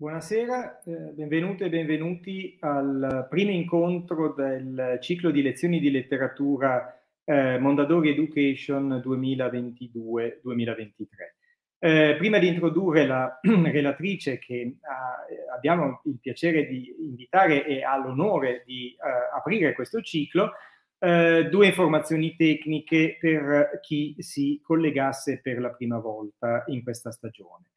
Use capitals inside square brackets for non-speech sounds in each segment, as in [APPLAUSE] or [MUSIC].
Buonasera, eh, benvenute e benvenuti al primo incontro del ciclo di lezioni di letteratura eh, Mondadori Education 2022-2023. Eh, prima di introdurre la [CLEARS THROAT] relatrice che ha, ah, abbiamo il piacere di invitare e ha l'onore di eh, aprire questo ciclo, Uh, due informazioni tecniche per chi si collegasse per la prima volta in questa stagione.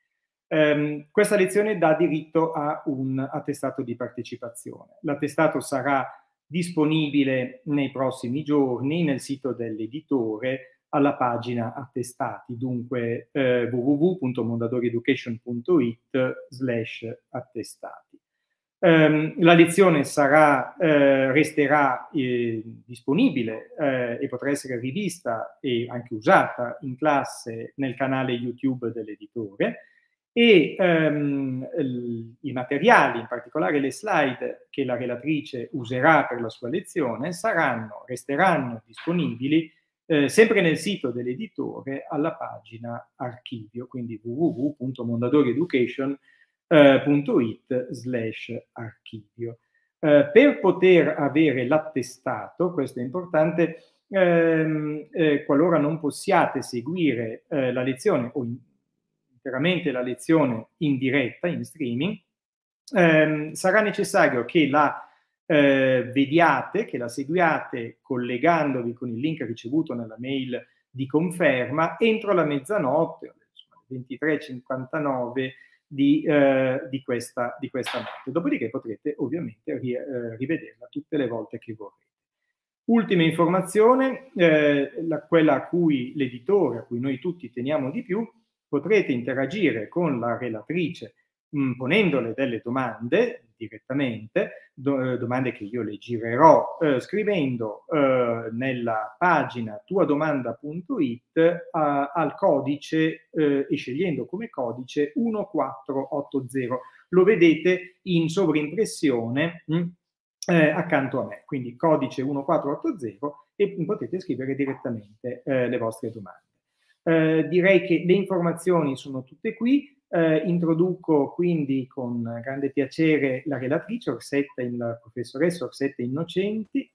Um, questa lezione dà diritto a un attestato di partecipazione. L'attestato sarà disponibile nei prossimi giorni nel sito dell'editore alla pagina attestati, dunque eh, www.mondadorieducation.it slash attestati. Um, la lezione sarà, eh, resterà eh, disponibile eh, e potrà essere rivista e anche usata in classe nel canale YouTube dell'editore e ehm, i materiali, in particolare le slide che la relatrice userà per la sua lezione, saranno, resteranno disponibili eh, sempre nel sito dell'editore alla pagina archivio, quindi www.mondadorieducation.it eh, slash archivio. Eh, per poter avere l'attestato, questo è importante, ehm, eh, qualora non possiate seguire eh, la lezione o in, interamente la lezione in diretta, in streaming, ehm, sarà necessario che la eh, vediate, che la seguiate collegandovi con il link ricevuto nella mail di conferma entro la mezzanotte, alle 23.59 di, eh, di, questa, di questa notte. Dopodiché potrete ovviamente ri, eh, rivederla tutte le volte che vorrete. Ultima informazione, eh, la, quella a cui l'editore, a cui noi tutti teniamo di più, potrete interagire con la relatrice mh, mm, ponendole delle domande direttamente, do, eh, domande che io le girerò eh, scrivendo eh, nella pagina tuadomanda.it a, al codice eh, e scegliendo come codice 1480. Lo vedete in sovrimpressione mh, mm, eh, accanto a me, quindi codice 1480 e mm, potete scrivere direttamente eh, le vostre domande. Eh, direi che le informazioni sono tutte qui. Eh, introduco quindi con grande piacere la relatrice Orsetta, il professoressa Orsetta Innocenti.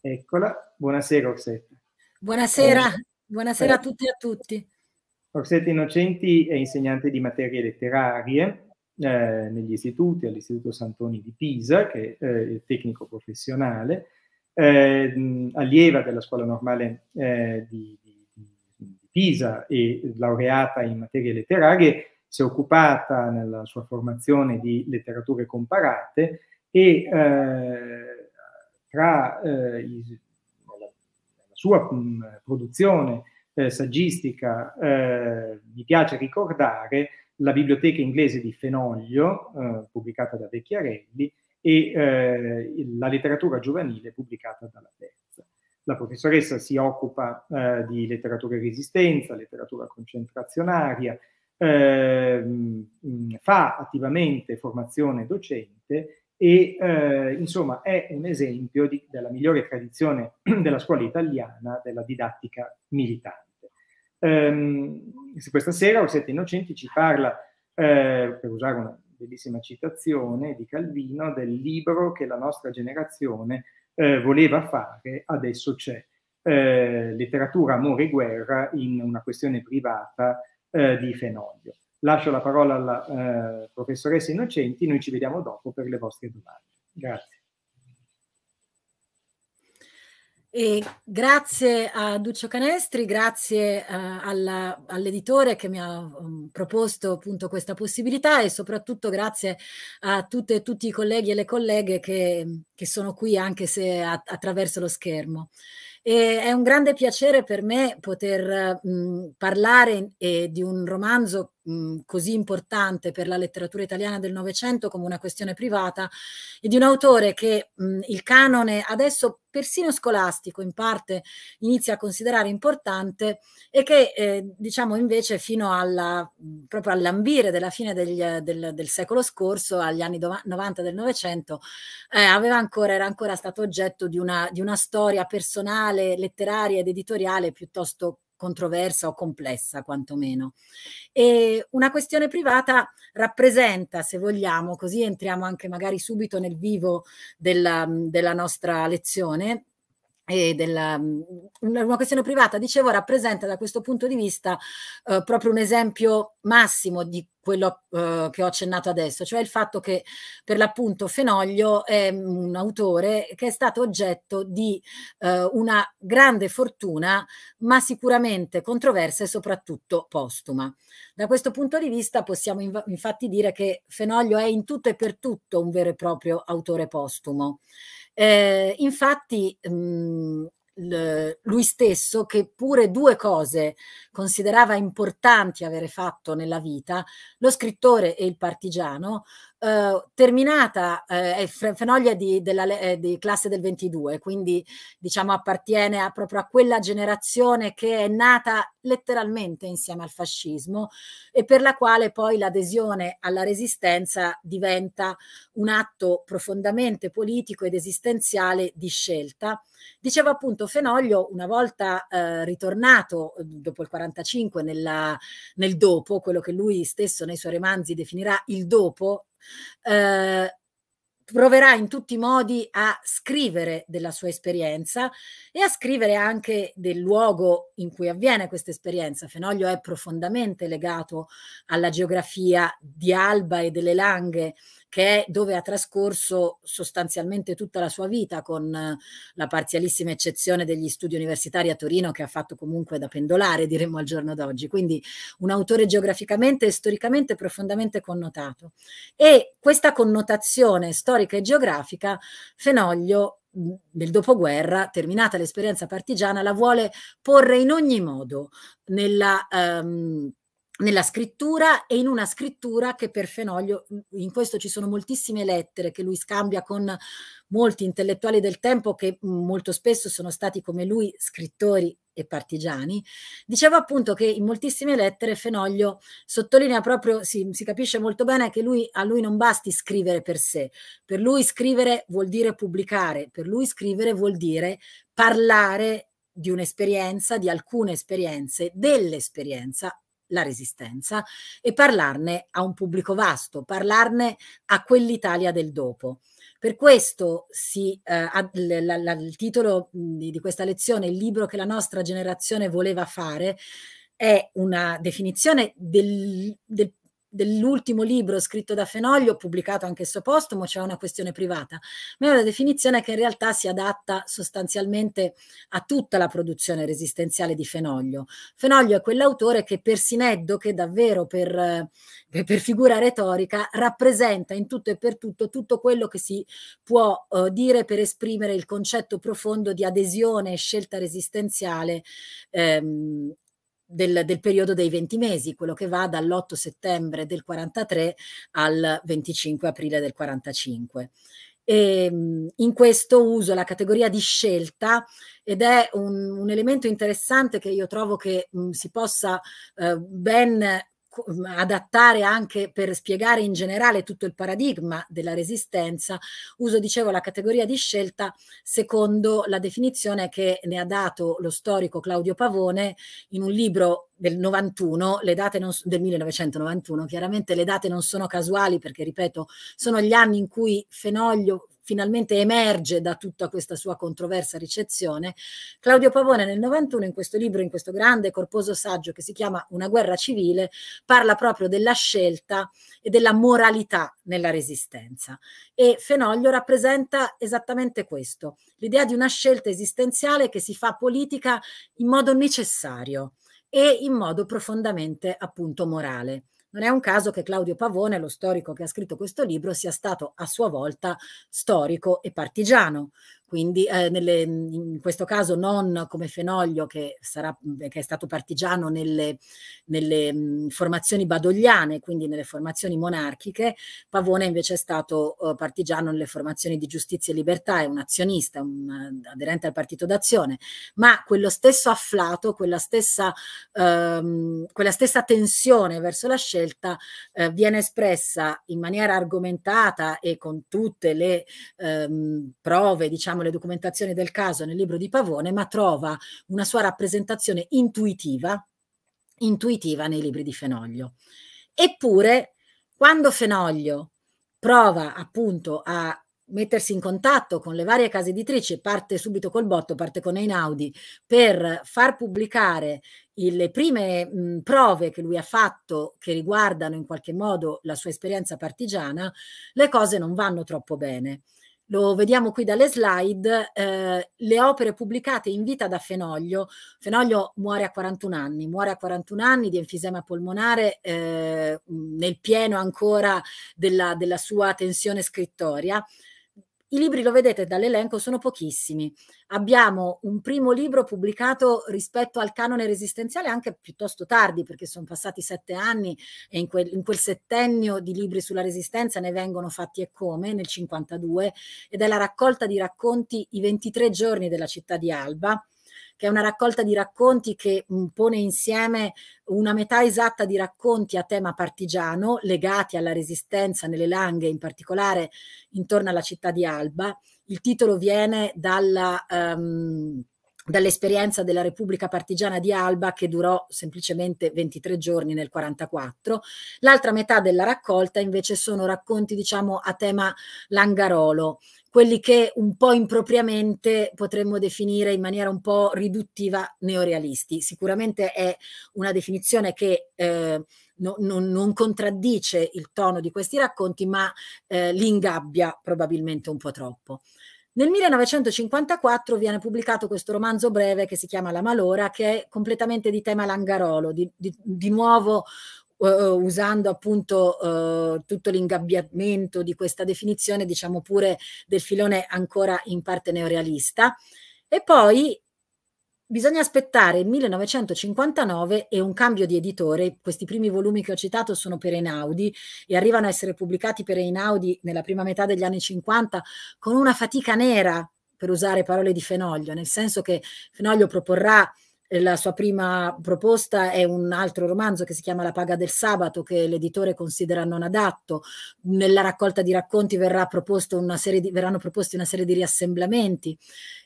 Eccola, buonasera Orsetta. Buonasera, eh, buonasera a eh. tutti e a tutti. Orsetta Innocenti è insegnante di materie letterarie eh, negli istituti, all'Istituto Santoni di Pisa, che è eh, tecnico professionale, allieva della scuola normale di Pisa e laureata in materie letterarie, si è occupata nella sua formazione di letterature comparate e eh, tra eh, i, la sua mh, mm, produzione eh, saggistica eh, mi piace ricordare la biblioteca inglese di Fenoglio, eh, pubblicata da Vecchiarelli, e eh, la letteratura giovanile pubblicata dalla Terza. La professoressa si occupa eh, di letteratura e resistenza, letteratura concentrazionaria, eh, fa attivamente formazione docente e eh, insomma è un esempio di, della migliore tradizione [CLEARS THROAT] della scuola italiana della didattica militante. Ehm, questa sera Orsette Innocenti ci parla, eh, per usare una bellissima citazione di Calvino, del libro che la nostra generazione eh, voleva fare, adesso c'è. Eh, letteratura, amore e guerra in una questione privata eh, di Fenoglio. Lascio la parola alla eh, professoressa Innocenti, noi ci vediamo dopo per le vostre domande. Grazie. E grazie a Duccio Canestri, grazie uh, alla, all'editore che mi ha um, proposto appunto questa possibilità e soprattutto grazie a tutte e tutti i colleghi e le colleghe che, che sono qui anche se a, attraverso lo schermo. E è un grande piacere per me poter mh, mm, parlare eh, di un romanzo Mhmm, così importante per la letteratura italiana del Novecento come una questione privata e di un autore che mh, mhmm, il canone adesso persino scolastico in parte inizia a considerare importante e che eh, diciamo invece fino alla, mhmm, proprio all'ambire della fine degli, del, del, secolo scorso, agli anni 90 del Novecento, eh, ancora, era ancora stato oggetto di una, di una storia personale, letteraria ed editoriale piuttosto controversa o complessa quantomeno. E una questione privata rappresenta, se vogliamo, così entriamo anche magari subito nel vivo della, della nostra lezione, e della, mm, una questione privata, dicevo, rappresenta da questo punto di vista eh, proprio un esempio massimo di quello eh, che ho accennato adesso, cioè il fatto che per l'appunto Fenoglio è un autore che è stato oggetto di eh, una grande fortuna, ma sicuramente controversa e soprattutto postuma. Da questo punto di vista possiamo inv- infatti dire che Fenoglio è in tutto e per tutto un vero e proprio autore postumo. Eh, infatti, mh, lui stesso, che pure due cose considerava importanti avere fatto nella vita, lo scrittore e il partigiano, eh, terminata, eh, è Fenoglia di, della, eh, di classe del 22, quindi diciamo appartiene a, proprio a quella generazione che è nata letteralmente insieme al fascismo e per la quale poi l'adesione alla resistenza diventa un atto profondamente politico ed esistenziale di scelta. Diceva appunto Fenoglio, una volta eh, ritornato dopo il 45 nella, nel dopo, quello che lui stesso nei suoi romanzi definirà il dopo, eh, proverà in tutti i modi a scrivere della sua esperienza e a scrivere anche del luogo in cui avviene questa esperienza. Fenoglio è profondamente legato alla geografia di Alba e delle Langhe che è dove ha trascorso sostanzialmente tutta la sua vita, con eh, la parzialissima eccezione degli studi universitari a Torino, che ha fatto comunque da pendolare, diremmo al giorno d'oggi. Quindi un autore geograficamente e storicamente profondamente connotato. E questa connotazione storica e geografica, Fenoglio mm, nel dopoguerra, terminata l'esperienza partigiana, la vuole porre in ogni modo nella... Um, nella scrittura e in una scrittura che per Fenoglio, in questo ci sono moltissime lettere che lui scambia con molti intellettuali del tempo che molto spesso sono stati come lui scrittori e partigiani, dicevo appunto che in moltissime lettere Fenoglio sottolinea proprio, si, si capisce molto bene che lui, a lui non basti scrivere per sé, per lui scrivere vuol dire pubblicare, per lui scrivere vuol dire parlare di un'esperienza, di alcune esperienze, dell'esperienza la resistenza e parlarne a un pubblico vasto, parlarne a quell'Italia del dopo. Per questo si, eh, la, la, il titolo mm, di, di questa lezione, il libro che la nostra generazione voleva fare, è una definizione del, del dell'ultimo libro scritto da Fenoglio, pubblicato anche esso postumo, c'è cioè una questione privata, ma è una definizione che in realtà si adatta sostanzialmente a tutta la produzione resistenziale di Fenoglio. Fenoglio è quell'autore che per Sineddo, che davvero per, eh, per figura retorica, rappresenta in tutto e per tutto tutto quello che si può eh, dire per esprimere il concetto profondo di adesione e scelta resistenziale ehm, del, del, periodo dei 20 mesi, quello che va dall'8 settembre del 43 al 25 aprile del 45. E, ehm, in questo uso la categoria di scelta ed è un, un elemento interessante che io trovo che mh, si possa eh, ben adattare anche per spiegare in generale tutto il paradigma della resistenza, uso dicevo la categoria di scelta secondo la definizione che ne ha dato lo storico Claudio Pavone in un libro del 91, le date non, del 1991, chiaramente le date non sono casuali perché, ripeto, sono gli anni in cui Fenoglio finalmente emerge da tutta questa sua controversa ricezione, Claudio Pavone nel 91 in questo libro, in questo grande corposo saggio che si chiama Una guerra civile, parla proprio della scelta e della moralità nella resistenza. E Fenoglio rappresenta esattamente questo, l'idea di una scelta esistenziale che si fa politica in modo necessario e in modo profondamente appunto morale. Non è un caso che Claudio Pavone, lo storico che ha scritto questo libro, sia stato a sua volta storico e partigiano quindi eh, nelle, in questo caso non come Fenoglio che, sarà, che è stato partigiano nelle, nelle mh, formazioni badogliane, quindi nelle formazioni monarchiche, Pavone invece è stato eh, partigiano nelle formazioni di giustizia e libertà, è un azionista, un, uh, aderente al partito d'azione, ma quello stesso afflato, quella stessa, ehm, quella stessa tensione verso la scelta eh, viene espressa in maniera argomentata e con tutte le ehm, prove, diciamo, le documentazioni del caso nel libro di Pavone, ma trova una sua rappresentazione intuitiva, intuitiva nei libri di Fenoglio. Eppure, quando Fenoglio prova appunto a mettersi in contatto con le varie case editrici, parte subito col botto, parte con Einaudi, per far pubblicare le prime mh, prove che lui ha fatto che riguardano in qualche modo la sua esperienza partigiana, le cose non vanno troppo bene lo vediamo qui dalle slide, eh, le opere pubblicate in vita da Fenoglio. Fenoglio muore a 41 anni, muore a 41 anni di enfisema polmonare eh, nel pieno ancora della, della sua tensione scrittoria. I libri, lo vedete dall'elenco, sono pochissimi. Abbiamo un primo libro pubblicato rispetto al canone resistenziale anche piuttosto tardi, perché sono passati sette anni e in quel, in quel settennio di libri sulla resistenza ne vengono fatti e come, nel 52, ed è la raccolta di racconti I 23 giorni della città di Alba, che è una raccolta di racconti che mm, pone insieme una metà esatta di racconti a tema partigiano legati alla resistenza nelle Langhe, in particolare intorno alla città di Alba. Il titolo viene dalla... Um, dall'esperienza della Repubblica Partigiana di Alba che durò semplicemente 23 giorni nel 1944. L'altra metà della raccolta invece sono racconti diciamo a tema langarolo quelli che un po' impropriamente potremmo definire in maniera un po' riduttiva neorealisti. Sicuramente è una definizione che eh, no, no, non contraddice il tono di questi racconti, ma eh, li ingabbia probabilmente un po' troppo. Nel 1954 viene pubblicato questo romanzo breve che si chiama La Malora, che è completamente di tema Langarolo, di, di, di nuovo uh, usando appunto uh, tutto l'ingabbiamento di questa definizione, diciamo pure del filone ancora in parte neorealista. E poi bisogna aspettare il 1959 e un cambio di editore. Questi primi volumi che ho citato sono per Einaudi e arrivano a essere pubblicati per Einaudi nella prima metà degli anni 50 con una fatica nera, per usare parole di Fenoglio, nel senso che Fenoglio proporrà la sua prima proposta è un altro romanzo che si chiama La paga del sabato, che l'editore considera non adatto. Nella raccolta di racconti verrà una serie di, verranno proposti una serie di riassemblamenti.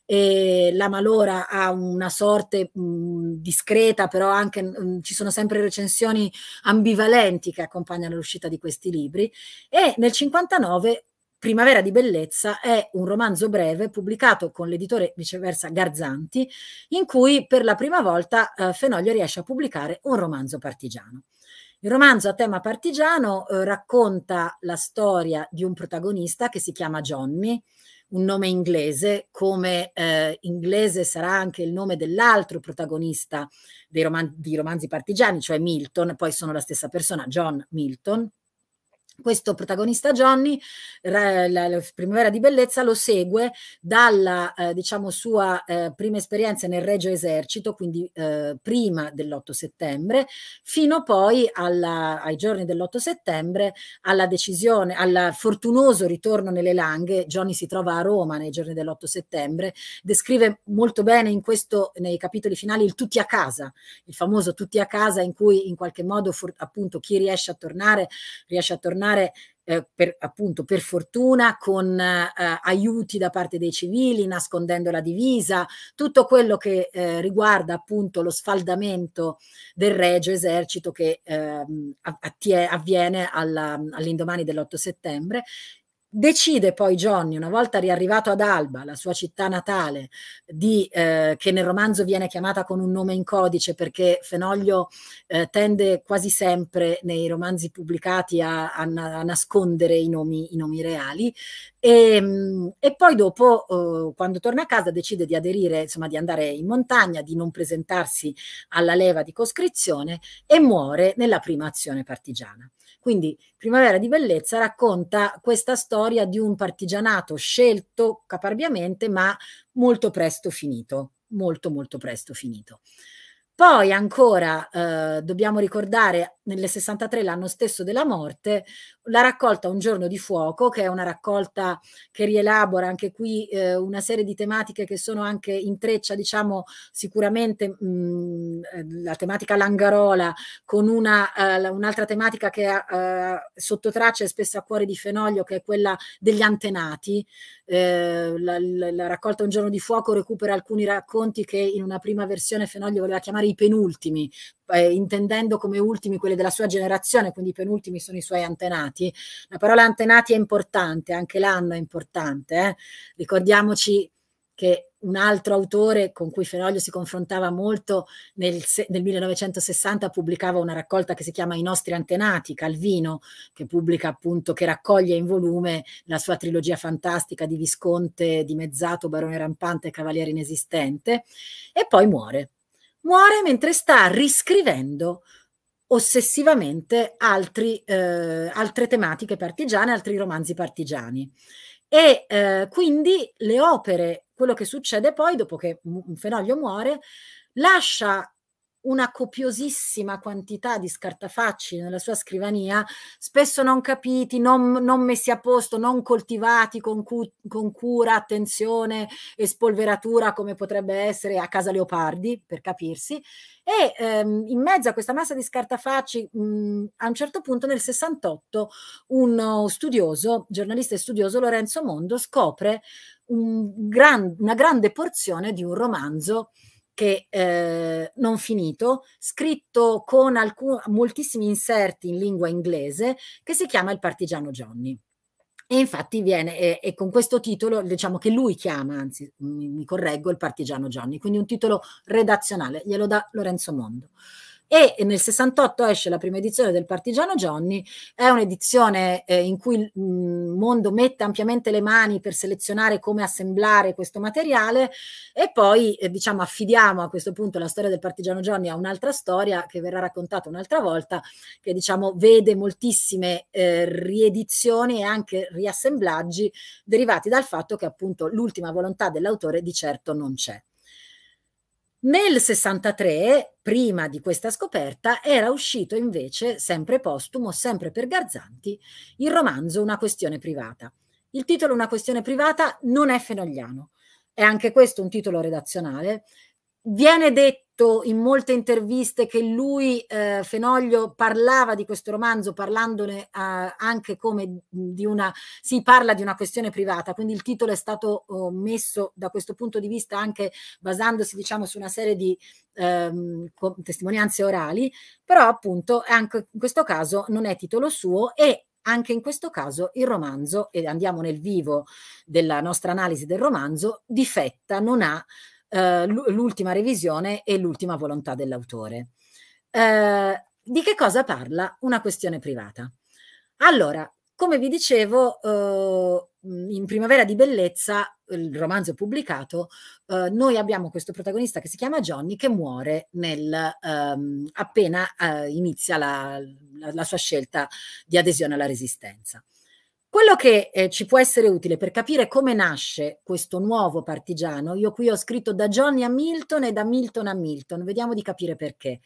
E la Malora ha una sorte mh, discreta, però anche mh, ci sono sempre recensioni ambivalenti che accompagnano l'uscita di questi libri. E nel 59 Primavera di bellezza è un romanzo breve pubblicato con l'editore viceversa Garzanti, in cui per la prima volta eh, Fenoglio riesce a pubblicare un romanzo partigiano. Il romanzo a tema partigiano eh, racconta la storia di un protagonista che si chiama Johnny, un nome inglese, come eh, inglese sarà anche il nome dell'altro protagonista roman di romanzi partigiani, cioè Milton, poi sono la stessa persona, John Milton questo protagonista Johnny, la, la, Primavera di Bellezza, lo segue dalla eh, diciamo sua eh, prima esperienza nel Regio Esercito, quindi eh, prima dell'8 settembre, fino poi alla, ai giorni dell'8 settembre, alla decisione, al fortunoso ritorno nelle Langhe. Johnny si trova a Roma nei giorni dell'8 settembre, descrive molto bene in questo, nei capitoli finali il tutti a casa, il famoso tutti a casa in cui in qualche modo for, appunto chi riesce a tornare, riesce a tornare tornare eh, per, appunto per fortuna con eh, aiuti da parte dei civili, nascondendo la divisa, tutto quello che eh, riguarda appunto lo sfaldamento del regio esercito che ehm, avviene all'indomani all dell'8 settembre Decide poi Johnny, una volta riarrivato ad Alba, la sua città natale, di, eh, che nel romanzo viene chiamata con un nome in codice perché Fenoglio eh, tende quasi sempre nei romanzi pubblicati a, a, a nascondere i nomi, i nomi reali, e, ehm, e, poi dopo, eh, quando torna a casa, decide di aderire, insomma, di andare in montagna, di non presentarsi alla leva di coscrizione e muore nella prima azione partigiana. Quindi Primavera di Bellezza racconta questa storia di un partigianato scelto caparbiamente ma molto presto finito, molto molto presto finito. Poi ancora eh, dobbiamo ricordare nel 63 l'anno stesso della morte la raccolta Un giorno di fuoco che è una raccolta che rielabora anche qui eh, una serie di tematiche che sono anche intreccia diciamo sicuramente mh, mm, eh, la tematica langarola con una, eh, un'altra tematica che è eh, sotto traccia e spesso a cuore di Fenoglio che è quella degli antenati. Eh, la, la, la raccolta Un giorno di fuoco recupera alcuni racconti che in una prima versione Fenoglio voleva chiamare i penultimi, eh, intendendo come ultimi quelli della sua generazione, quindi i penultimi sono i suoi antenati. La parola antenati è importante, anche l'anno è importante. Eh? Ricordiamoci che un altro autore con cui Fenoglio si confrontava molto nel, nel, 1960 pubblicava una raccolta che si chiama I nostri antenati, Calvino, che pubblica appunto, che raccoglie in volume la sua trilogia fantastica di Visconte, Dimezzato, Barone Rampante e Cavaliere Inesistente, e poi muore muore mentre sta riscrivendo ossessivamente altri, eh, altre tematiche partigiane, altri romanzi partigiani. E eh, quindi le opere, quello che succede poi dopo che un fenoglio muore, lascia una copiosissima quantità di scartafacci nella sua scrivania, spesso non capiti, non, non messi a posto, non coltivati con, cu- con cura, attenzione e spolveratura come potrebbe essere a casa Leopardi, per capirsi. E ehm, in mezzo a questa massa di scartafacci, mh, mm, a un certo punto nel 68, un studioso, giornalista e studioso Lorenzo Mondo, scopre un gran, una grande porzione di un romanzo che eh, non finito, scritto con alcun, moltissimi inserti in lingua inglese, che si chiama Il partigiano Johnny. E infatti viene, e, e, con questo titolo, diciamo che lui chiama, anzi mi, mi correggo, il partigiano Johnny, quindi un titolo redazionale, glielo dà Lorenzo Mondo e nel 68 esce la prima edizione del Partigiano Johnny, è un'edizione eh, in cui il mm, mondo mette ampiamente le mani per selezionare come assemblare questo materiale e poi eh, diciamo affidiamo a questo punto la storia del Partigiano Johnny a un'altra storia che verrà raccontata un'altra volta che diciamo vede moltissime eh, riedizioni e anche riassemblaggi derivati dal fatto che appunto l'ultima volontà dell'autore di certo non c'è. Nel 63, prima di questa scoperta, era uscito invece, sempre postumo, sempre per Garzanti, il romanzo Una questione privata. Il titolo Una questione privata non è fenogliano, è anche questo un titolo redazionale viene detto in molte interviste che lui, eh, Fenoglio, parlava di questo romanzo parlandone eh, anche come di una, si parla di una questione privata, quindi il titolo è stato oh, messo da questo punto di vista anche basandosi diciamo su una serie di ehm, testimonianze orali, però appunto anche in questo caso non è titolo suo e anche in questo caso il romanzo, e andiamo nel vivo della nostra analisi del romanzo, difetta, non ha eh, l'ultima revisione e l'ultima volontà dell'autore. Eh, di che cosa parla una questione privata? Allora, come vi dicevo, eh, in Primavera di Bellezza, il romanzo pubblicato, eh, noi abbiamo questo protagonista che si chiama Johnny che muore nel, ehm, appena eh, inizia la, la, la sua scelta di adesione alla resistenza. Quello che eh, ci può essere utile per capire come nasce questo nuovo partigiano, io qui ho scritto da Johnny a Milton e da Milton a Milton, vediamo di capire perché.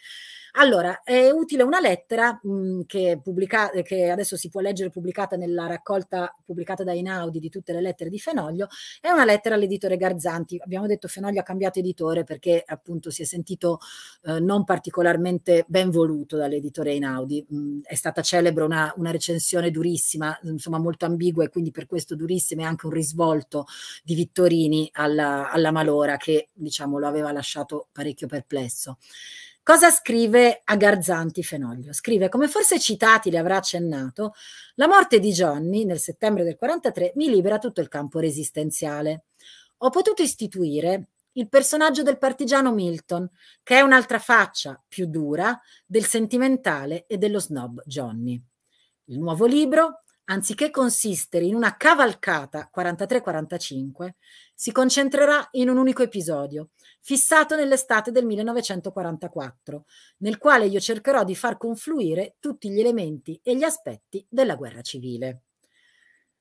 Allora, è utile una lettera mh, mm, che, pubblica- eh, che adesso si può leggere pubblicata nella raccolta pubblicata da Inaudi di tutte le lettere di Fenoglio, è una lettera all'editore Garzanti. Abbiamo detto Fenoglio ha cambiato editore perché appunto si è sentito eh, non particolarmente ben voluto dall'editore Inaudi. Mh, mm, è stata celebre una, una recensione durissima, insomma molto ambigua e quindi per questo durissima è anche un risvolto di Vittorini alla, alla Malora che diciamo lo aveva lasciato parecchio perplesso. Cosa scrive Agarzanti Fenoglio? Scrive, come forse Citati le avrà accennato, la morte di Johnny nel settembre del 43 mi libera tutto il campo resistenziale. Ho potuto istituire il personaggio del partigiano Milton, che è un'altra faccia più dura del sentimentale e dello snob Johnny. Il nuovo libro anziché consistere in una cavalcata 43-45, si concentrerà in un unico episodio, fissato nell'estate del 1944, nel quale io cercherò di far confluire tutti gli elementi e gli aspetti della guerra civile.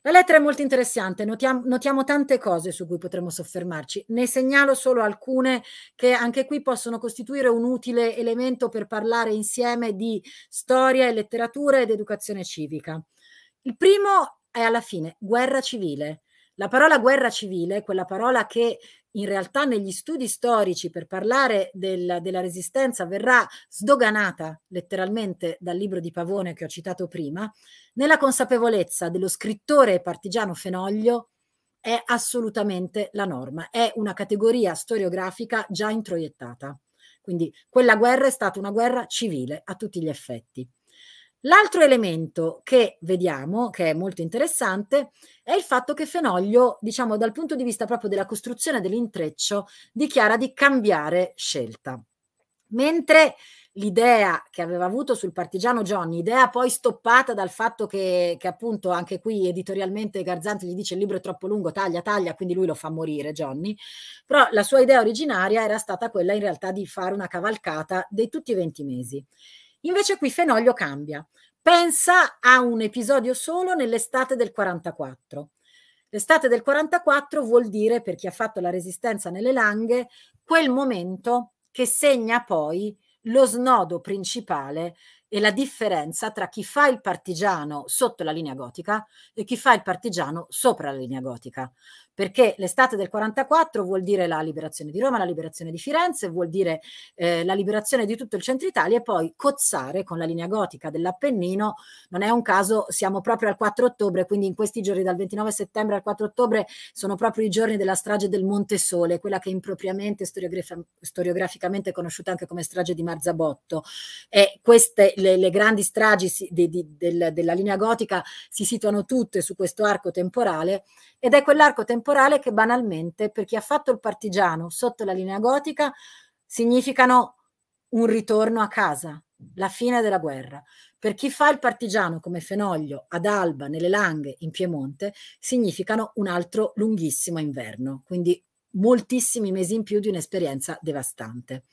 La lettera è molto interessante, notiamo, notiamo, tante cose su cui potremmo soffermarci, ne segnalo solo alcune che anche qui possono costituire un utile elemento per parlare insieme di storia e letteratura ed educazione civica. Il primo è alla fine guerra civile. La parola guerra civile, quella parola che in realtà negli studi storici per parlare del, della resistenza verrà sdoganata letteralmente dal libro di Pavone che ho citato prima, nella consapevolezza dello scrittore partigiano Fenoglio è assolutamente la norma, è una categoria storiografica già introiettata. Quindi quella guerra è stata una guerra civile a tutti gli effetti. L'altro elemento che vediamo, che è molto interessante, è il fatto che Fenoglio, diciamo dal punto di vista proprio della costruzione dell'intreccio, dichiara di cambiare scelta. Mentre l'idea che aveva avuto sul partigiano Johnny, idea poi stoppata dal fatto che, che, appunto anche qui editorialmente Garzanti gli dice il libro è troppo lungo, taglia, taglia, quindi lui lo fa morire Johnny, però la sua idea originaria era stata quella in realtà di fare una cavalcata dei tutti i 20 mesi. Invece qui Fenoglio cambia. Pensa a un episodio solo nell'estate del 44. L'estate del 44 vuol dire, per chi ha fatto la resistenza nelle Langhe, quel momento che segna poi lo snodo principale e la differenza tra chi fa il partigiano sotto la linea gotica e chi fa il partigiano sopra la linea gotica. Perché l'estate del 44 vuol dire la liberazione di Roma, la liberazione di Firenze, vuol dire eh, la liberazione di tutto il centro Italia e poi cozzare con la linea gotica dell'Appennino. Non è un caso, siamo proprio al 4 ottobre, quindi in questi giorni dal 29 settembre al 4 ottobre sono proprio i giorni della strage del Monte Sole, quella che impropriamente storiograficamente è conosciuta anche come strage di Marzabotto. E queste le, le grandi stragi si, di, di, del, della linea gotica si situano tutte su questo arco temporale ed è quell'arco temporale che banalmente per chi ha fatto il partigiano sotto la linea gotica significano un ritorno a casa, la fine della guerra. Per chi fa il partigiano come Fenoglio ad Alba, nelle Langhe, in Piemonte, significano un altro lunghissimo inverno, quindi moltissimi mesi in più di un'esperienza devastante.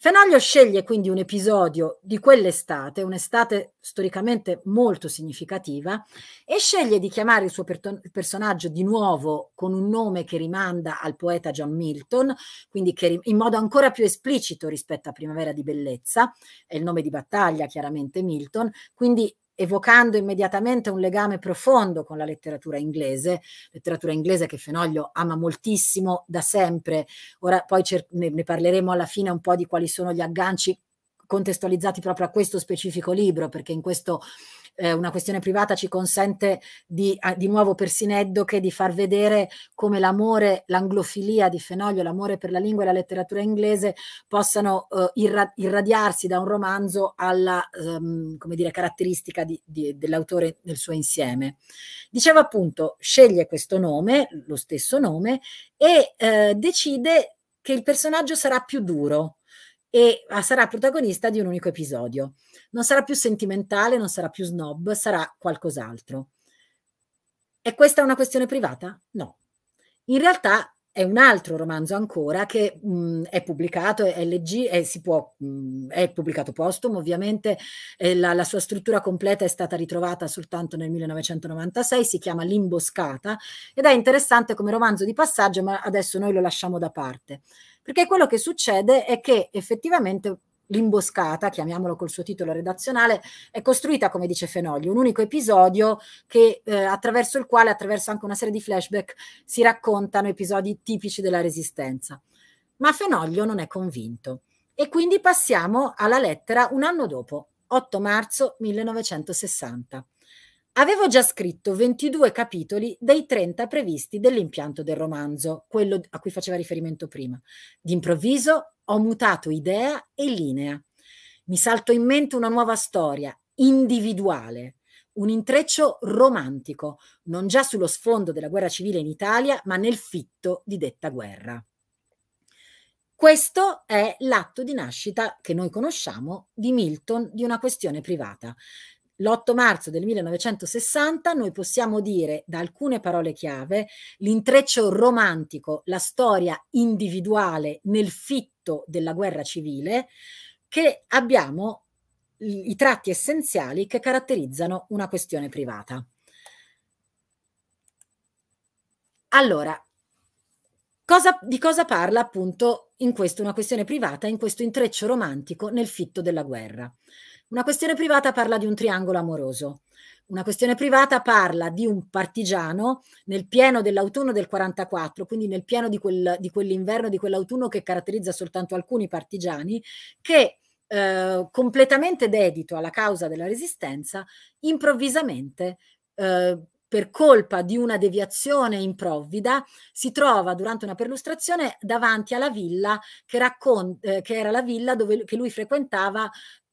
Fenoglio sceglie quindi un episodio di quell'estate, un'estate storicamente molto significativa, e sceglie di chiamare il suo per personaggio di nuovo con un nome che rimanda al poeta John Milton, quindi in modo ancora più esplicito rispetto a Primavera di Bellezza, è il nome di battaglia chiaramente Milton, quindi evocando immediatamente un legame profondo con la letteratura inglese, letteratura inglese che Fenoglio ama moltissimo da sempre. Ora poi ne, ne parleremo alla fine un po' di quali sono gli agganci contestualizzati proprio a questo specifico libro, perché in questo eh, una questione privata ci consente di, ah, di nuovo per Sineddoche di far vedere come l'amore, l'anglofilia di Fenoglio, l'amore per la lingua e la letteratura inglese possano eh, irra irradiarsi da un romanzo alla ehm, come dire, caratteristica dell'autore nel suo insieme. Diceva appunto, sceglie questo nome, lo stesso nome, e eh, decide che il personaggio sarà più duro, e ah, sarà protagonista di un unico episodio. Non sarà più sentimentale, non sarà più snob, sarà qualcos'altro. E questa è una questione privata? No. In realtà è un altro romanzo ancora che mh, mm, è pubblicato, è, LG, è, si può, mh, mm, è pubblicato postumo ovviamente, la, la, sua struttura completa è stata ritrovata soltanto nel 1996, si chiama L'imboscata ed è interessante come romanzo di passaggio, ma adesso noi lo lasciamo da parte. Perché quello che succede è che effettivamente l'imboscata, chiamiamolo col suo titolo redazionale, è costruita, come dice Fenoglio, un unico episodio che, eh, attraverso il quale, attraverso anche una serie di flashback, si raccontano episodi tipici della resistenza. Ma Fenoglio non è convinto. E quindi passiamo alla lettera un anno dopo, 8 marzo 1960. Avevo già scritto 22 capitoli dei 30 previsti dell'impianto del romanzo, quello a cui faceva riferimento prima. D'improvviso ho mutato idea e linea. Mi salto in mente una nuova storia, individuale, un intreccio romantico, non già sullo sfondo della guerra civile in Italia, ma nel fitto di detta guerra. Questo è l'atto di nascita che noi conosciamo di Milton di una questione privata. L'8 marzo del 1960 noi possiamo dire, da alcune parole chiave, l'intreccio romantico, la storia individuale nel fitto della guerra civile, che abbiamo i tratti essenziali che caratterizzano una questione privata. Allora, cosa, di cosa parla appunto in questo una questione privata, in questo intreccio romantico nel fitto della guerra? Una questione privata parla di un triangolo amoroso. Una questione privata parla di un partigiano nel pieno dell'autunno del 44, quindi nel pieno di, quel, di quell'inverno, di quell'autunno che caratterizza soltanto alcuni partigiani, che eh, completamente dedito alla causa della resistenza, improvvisamente, eh, per colpa di una deviazione improvvida, si trova durante una perlustrazione davanti alla villa che, raccon- eh, che era la villa dove, che lui frequentava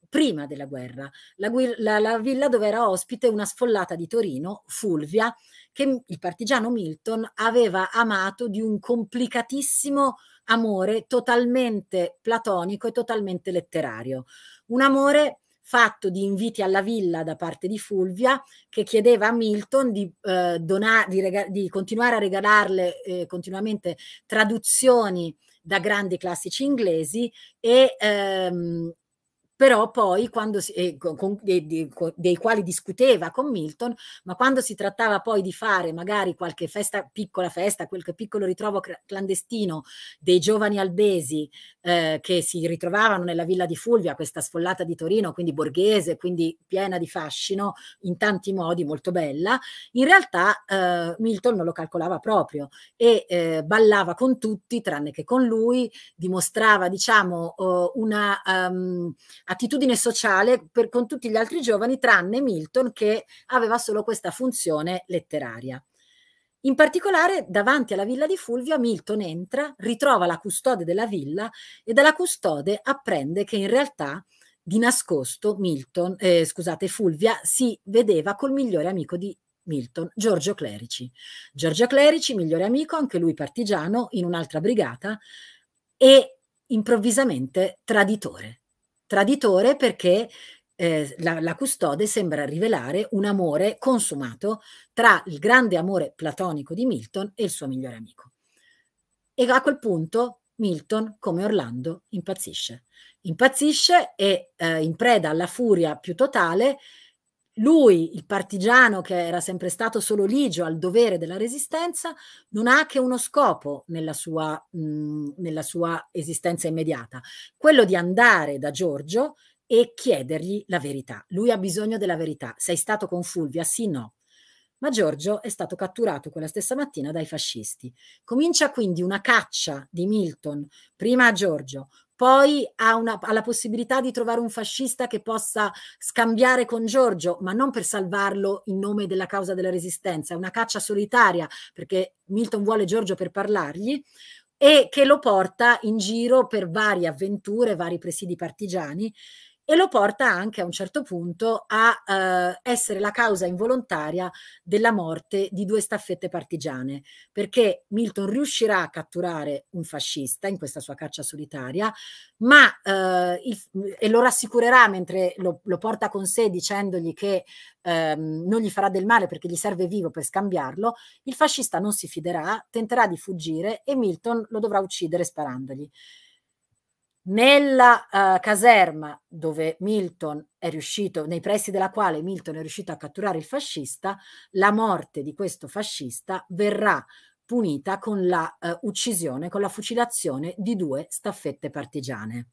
prima della guerra, la, la, la, villa dove era ospite una sfollata di Torino, Fulvia, che il partigiano Milton aveva amato di un complicatissimo amore totalmente platonico e totalmente letterario. Un amore fatto di inviti alla villa da parte di Fulvia che chiedeva a Milton di, eh, donar, di, di continuare a regalarle eh, continuamente traduzioni da grandi classici inglesi e, ehm, però poi quando si, eh, con, dei, dei, dei quali discuteva con Milton, ma quando si trattava poi di fare magari qualche festa, piccola festa, qualche piccolo ritrovo clandestino dei giovani albesi eh, che si ritrovavano nella villa di Fulvia, questa sfollata di Torino, quindi borghese, quindi piena di fascino, in tanti modi molto bella, in realtà eh, Milton non lo calcolava proprio e eh, ballava con tutti tranne che con lui, dimostrava diciamo eh, una... Um, attitudine sociale per, con tutti gli altri giovani, tranne Milton che aveva solo questa funzione letteraria. In particolare, davanti alla villa di Fulvia, Milton entra, ritrova la custode della villa e dalla custode apprende che in realtà di nascosto Milton, eh, scusate, Fulvia si vedeva col migliore amico di Milton, Giorgio Clerici. Giorgio Clerici, migliore amico, anche lui partigiano in un'altra brigata e improvvisamente traditore. Traditore perché eh, la, la custode sembra rivelare un amore consumato tra il grande amore platonico di Milton e il suo migliore amico. E a quel punto Milton, come Orlando, impazzisce. Impazzisce e eh, in preda alla furia più totale lui, il partigiano che era sempre stato solo ligio al dovere della resistenza, non ha che uno scopo nella sua, mh, nella sua esistenza immediata, quello di andare da Giorgio e chiedergli la verità. Lui ha bisogno della verità. Sei stato con Fulvia? Sì, no. Ma Giorgio è stato catturato quella stessa mattina dai fascisti. Comincia quindi una caccia di Milton, prima a Giorgio, poi ha, una, ha, la possibilità di trovare un fascista che possa scambiare con Giorgio, ma non per salvarlo in nome della causa della resistenza, è una caccia solitaria perché Milton vuole Giorgio per parlargli e che lo porta in giro per varie avventure, vari presidi partigiani e lo porta anche a un certo punto a eh, essere la causa involontaria della morte di due staffette partigiane, perché Milton riuscirà a catturare un fascista in questa sua caccia solitaria, ma eh, il, e lo rassicurerà mentre lo, lo, porta con sé dicendogli che ehm, non gli farà del male perché gli serve vivo per scambiarlo, il fascista non si fiderà, tenterà di fuggire e Milton lo dovrà uccidere sparandogli nella uh, caserma dove Milton è riuscito, nei pressi della quale Milton è riuscito a catturare il fascista, la morte di questo fascista verrà punita con la uh, uccisione, con la fucilazione di due staffette partigiane.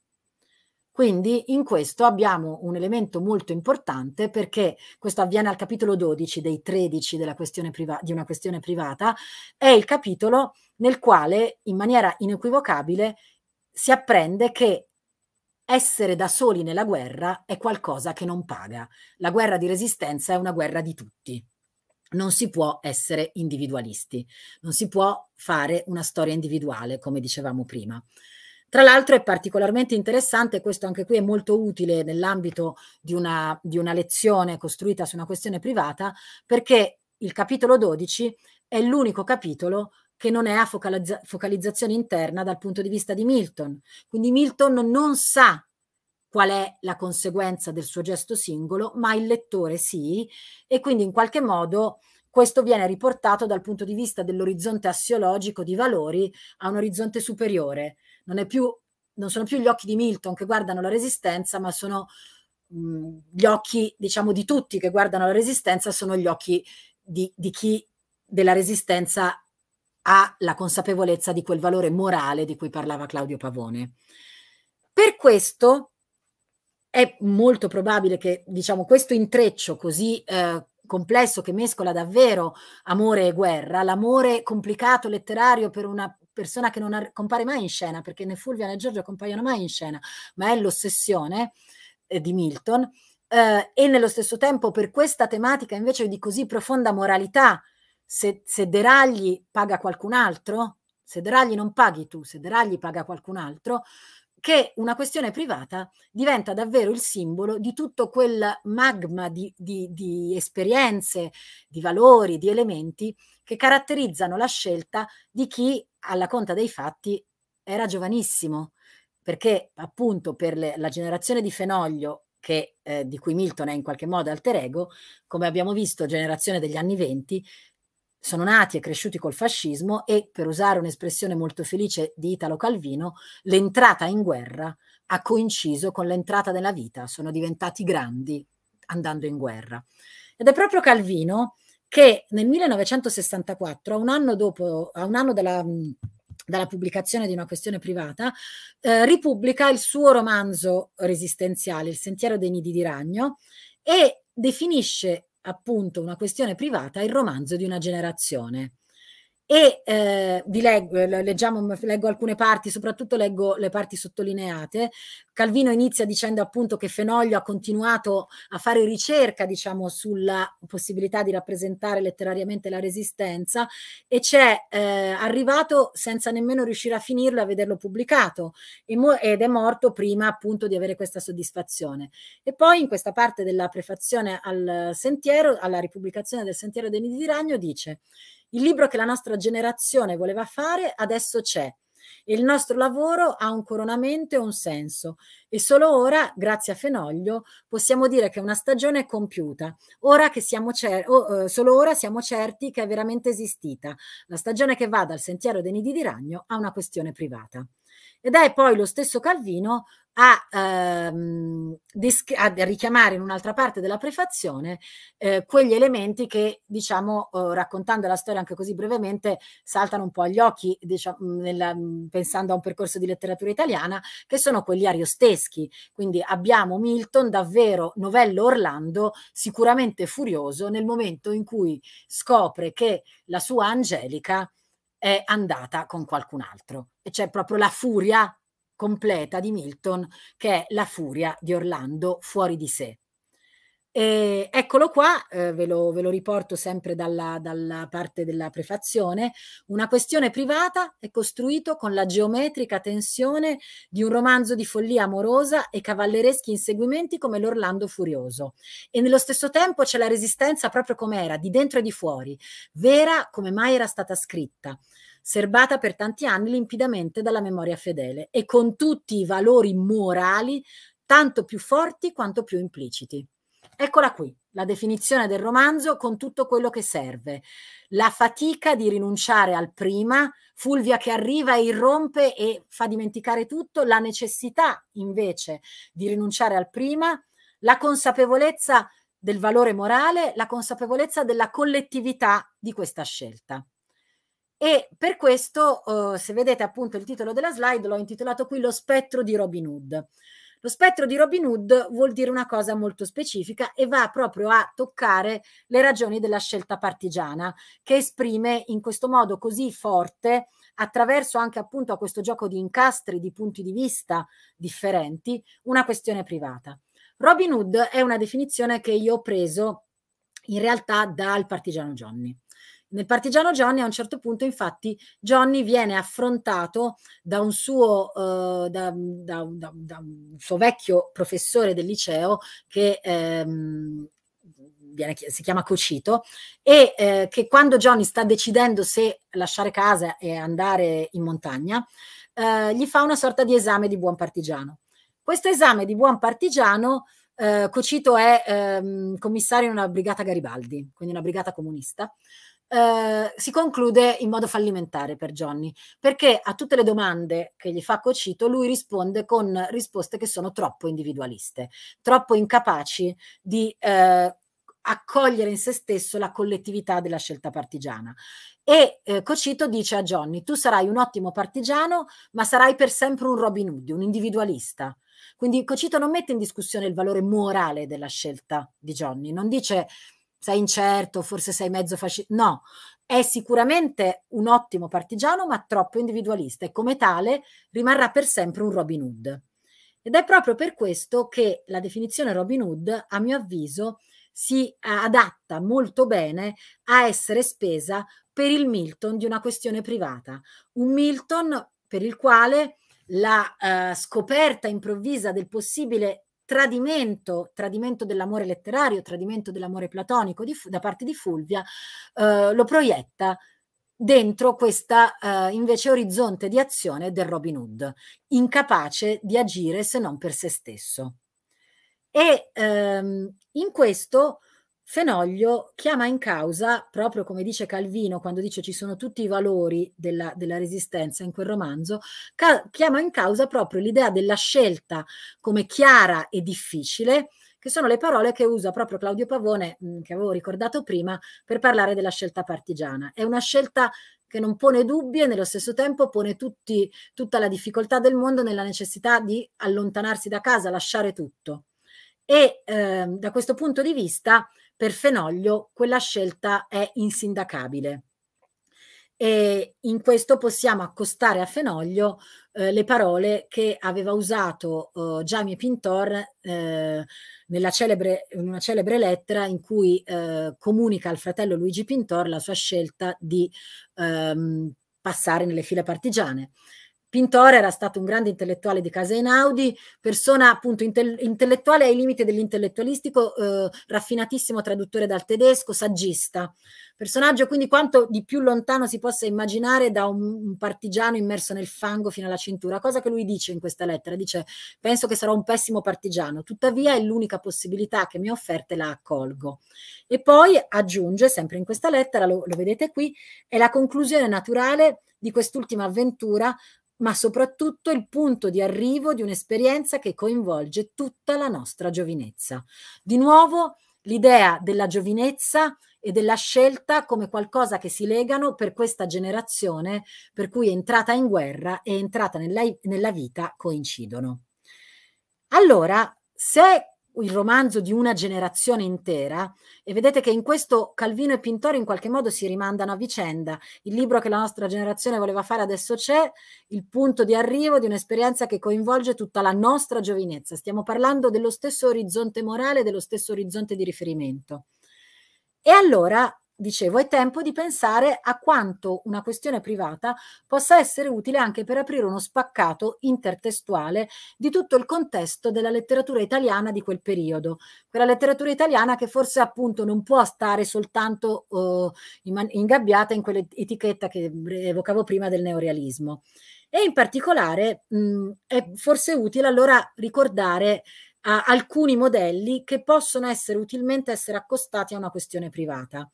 Quindi in questo abbiamo un elemento molto importante perché questo avviene al capitolo 12 dei 13 di una questione privata, è il capitolo nel quale in maniera inequivocabile si apprende che essere da soli nella guerra è qualcosa che non paga. La guerra di resistenza è una guerra di tutti. Non si può essere individualisti, non si può fare una storia individuale, come dicevamo prima. Tra l'altro è particolarmente interessante, questo anche qui è molto utile nell'ambito di una, di una lezione costruita su una questione privata, perché il capitolo 12 è l'unico capitolo che non è a focalizza focalizzazione interna dal punto di vista di Milton. Quindi Milton non sa qual è la conseguenza del suo gesto singolo, ma il lettore sì, e quindi in qualche modo questo viene riportato dal punto di vista dell'orizzonte assiologico di valori a un orizzonte superiore. Non, più, non, sono più gli occhi di Milton che guardano la resistenza, ma sono mh, mm, gli occhi, diciamo, di tutti che guardano la resistenza, sono gli occhi di, di chi della resistenza ha la consapevolezza di quel valore morale di cui parlava Claudio Pavone. Per questo è molto probabile che diciamo, questo intreccio così eh, complesso che mescola davvero amore e guerra, l'amore complicato letterario per una persona che non compare mai in scena, perché né Fulvia né Giorgio compaiono mai in scena, ma è l'ossessione eh, di Milton, eh, e nello stesso tempo per questa tematica invece di così profonda moralità se, se deragli paga qualcun altro, se deragli non paghi tu, se deragli paga qualcun altro, che una questione privata diventa davvero il simbolo di tutto quel magma di, di, di, esperienze, di valori, di elementi che caratterizzano la scelta di chi alla conta dei fatti era giovanissimo, perché appunto per le, la generazione di Fenoglio, che, eh, di cui Milton è in qualche modo alter ego, come abbiamo visto, generazione degli anni venti, sono nati e cresciuti col fascismo e, per usare un'espressione molto felice di Italo Calvino, l'entrata in guerra ha coinciso con l'entrata nella vita, sono diventati grandi andando in guerra. Ed è proprio Calvino che nel 1964, a un anno, dopo, a un anno dalla, dalla pubblicazione di una questione privata, eh, ripubblica il suo romanzo resistenziale, Il sentiero dei nidi di ragno, e definisce appunto una questione privata, il romanzo di una generazione. E eh, vi leggo, leggiamo, leggo alcune parti, soprattutto leggo le parti sottolineate, Calvino inizia dicendo appunto che Fenoglio ha continuato a fare ricerca, diciamo, sulla possibilità di rappresentare letterariamente la Resistenza e c'è eh, arrivato senza nemmeno riuscire a finirlo e a vederlo pubblicato ed è morto prima appunto di avere questa soddisfazione. E poi in questa parte della prefazione al sentiero, alla ripubblicazione del Sentiero dei Nidi di Ragno dice il libro che la nostra generazione voleva fare adesso c'è il nostro lavoro ha un coronamento e un senso e solo ora, grazie a Fenoglio, possiamo dire che una stagione è compiuta, ora che siamo cer- o, eh, solo ora siamo certi che è veramente esistita, la stagione che va dal sentiero dei nidi di ragno a una questione privata. Ed è poi lo stesso Calvino a, ehm, a richiamare in un'altra parte della prefazione eh, quegli elementi che, diciamo, eh, raccontando la storia anche così brevemente, saltano un po' agli occhi, diciamo, nella, mm, pensando a un percorso di letteratura italiana, che sono quelli ariosteschi. Quindi abbiamo Milton davvero novello Orlando, sicuramente furioso nel momento in cui scopre che la sua Angelica è andata con qualcun altro. E c'è proprio la furia completa di Milton, che è la furia di Orlando fuori di sé. E eccolo qua, eh, ve, lo, ve, lo, riporto sempre dalla, dalla, parte della prefazione. Una questione privata è costruito con la geometrica tensione di un romanzo di follia amorosa e cavallereschi inseguimenti come l'Orlando Furioso. E nello stesso tempo c'è la resistenza proprio com'era, di dentro e di fuori, vera come mai era stata scritta serbata per tanti anni limpidamente dalla memoria fedele e con tutti i valori morali tanto più forti quanto più impliciti. Eccola qui, la definizione del romanzo con tutto quello che serve. La fatica di rinunciare al prima, Fulvia che arriva e irrompe e fa dimenticare tutto, la necessità invece di rinunciare al prima, la consapevolezza del valore morale, la consapevolezza della collettività di questa scelta. E per questo, eh, se vedete appunto il titolo della slide, l'ho intitolato qui Lo spettro di Robin Hood. Lo spettro di Robin Hood vuol dire una cosa molto specifica e va proprio a toccare le ragioni della scelta partigiana, che esprime in questo modo così forte, attraverso anche appunto a questo gioco di incastri, di punti di vista differenti, una questione privata. Robin Hood è una definizione che io ho preso in realtà dal partigiano Johnny. Nel partigiano Johnny a un certo punto infatti Johnny viene affrontato da un suo, eh, da, da, da, da, un suo vecchio professore del liceo che ehm, viene, si chiama Cocito e eh, che quando Johnny sta decidendo se lasciare casa e andare in montagna eh, gli fa una sorta di esame di buon partigiano. Questo esame di buon partigiano eh, Cocito è ehm, commissario in una brigata Garibaldi, quindi una brigata comunista, eh, si conclude in modo fallimentare per Johnny, perché a tutte le domande che gli fa Cocito lui risponde con risposte che sono troppo individualiste, troppo incapaci di eh, accogliere in se stesso la collettività della scelta partigiana. E eh, Cocito dice a Johnny, tu sarai un ottimo partigiano, ma sarai per sempre un Robin Hood, un individualista. Quindi Cocito non mette in discussione il valore morale della scelta di Johnny, non dice sei incerto, forse sei mezzo fascista. No, è sicuramente un ottimo partigiano, ma troppo individualista e come tale rimarrà per sempre un Robin Hood. Ed è proprio per questo che la definizione Robin Hood, a mio avviso, si adatta molto bene a essere spesa per il Milton di una questione privata. Un Milton per il quale la eh, scoperta improvvisa del possibile tradimento, tradimento dell'amore letterario, tradimento dell'amore platonico di, da parte di Fulvia, eh, lo proietta dentro questo eh, invece orizzonte di azione del Robin Hood, incapace di agire se non per se stesso. E ehm, in questo Fenoglio chiama in causa, proprio come dice Calvino quando dice ci sono tutti i valori della, della resistenza in quel romanzo, ca- chiama in causa proprio l'idea della scelta come chiara e difficile, che sono le parole che usa proprio Claudio Pavone, mh, che avevo ricordato prima, per parlare della scelta partigiana. È una scelta che non pone dubbi e nello stesso tempo pone tutti, tutta la difficoltà del mondo nella necessità di allontanarsi da casa, lasciare tutto. E eh, da questo punto di vista per Fenoglio quella scelta è insindacabile. E in questo possiamo accostare a Fenoglio eh, le parole che aveva usato eh, Giamie Pintor eh, celebre, in una celebre lettera in cui eh, comunica al fratello Luigi Pintor la sua scelta di ehm, passare nelle file partigiane. Pintore era stato un grande intellettuale di casa Einaudi, persona appunto inte intellettuale ai limiti dell'intellettualistico, eh, raffinatissimo traduttore dal tedesco, saggista. Personaggio quindi quanto di più lontano si possa immaginare da un, un partigiano immerso nel fango fino alla cintura, cosa che lui dice in questa lettera, dice penso che sarò un pessimo partigiano, tuttavia è l'unica possibilità che mi ha offerta e la accolgo. E poi aggiunge, sempre in questa lettera, lo, lo vedete qui, è la conclusione naturale di quest'ultima avventura ma soprattutto il punto di arrivo di un'esperienza che coinvolge tutta la nostra giovinezza. Di nuovo, l'idea della giovinezza e della scelta come qualcosa che si legano per questa generazione per cui entrata in guerra e entrata nella, nella vita coincidono. Allora, se il romanzo di una generazione intera e vedete che in questo Calvino e Pintori in qualche modo si rimandano a vicenda. Il libro che la nostra generazione voleva fare adesso c'è, il punto di arrivo di un'esperienza che coinvolge tutta la nostra giovinezza. Stiamo parlando dello stesso orizzonte morale, dello stesso orizzonte di riferimento. E allora dicevo, è tempo di pensare a quanto una questione privata possa essere utile anche per aprire uno spaccato intertestuale di tutto il contesto della letteratura italiana di quel periodo. Quella letteratura italiana che forse appunto non può stare soltanto eh, in ingabbiata in quell'etichetta che evocavo prima del neorealismo. E in particolare mh, mm, è forse utile allora ricordare alcuni modelli che possono essere utilmente essere accostati a una questione privata.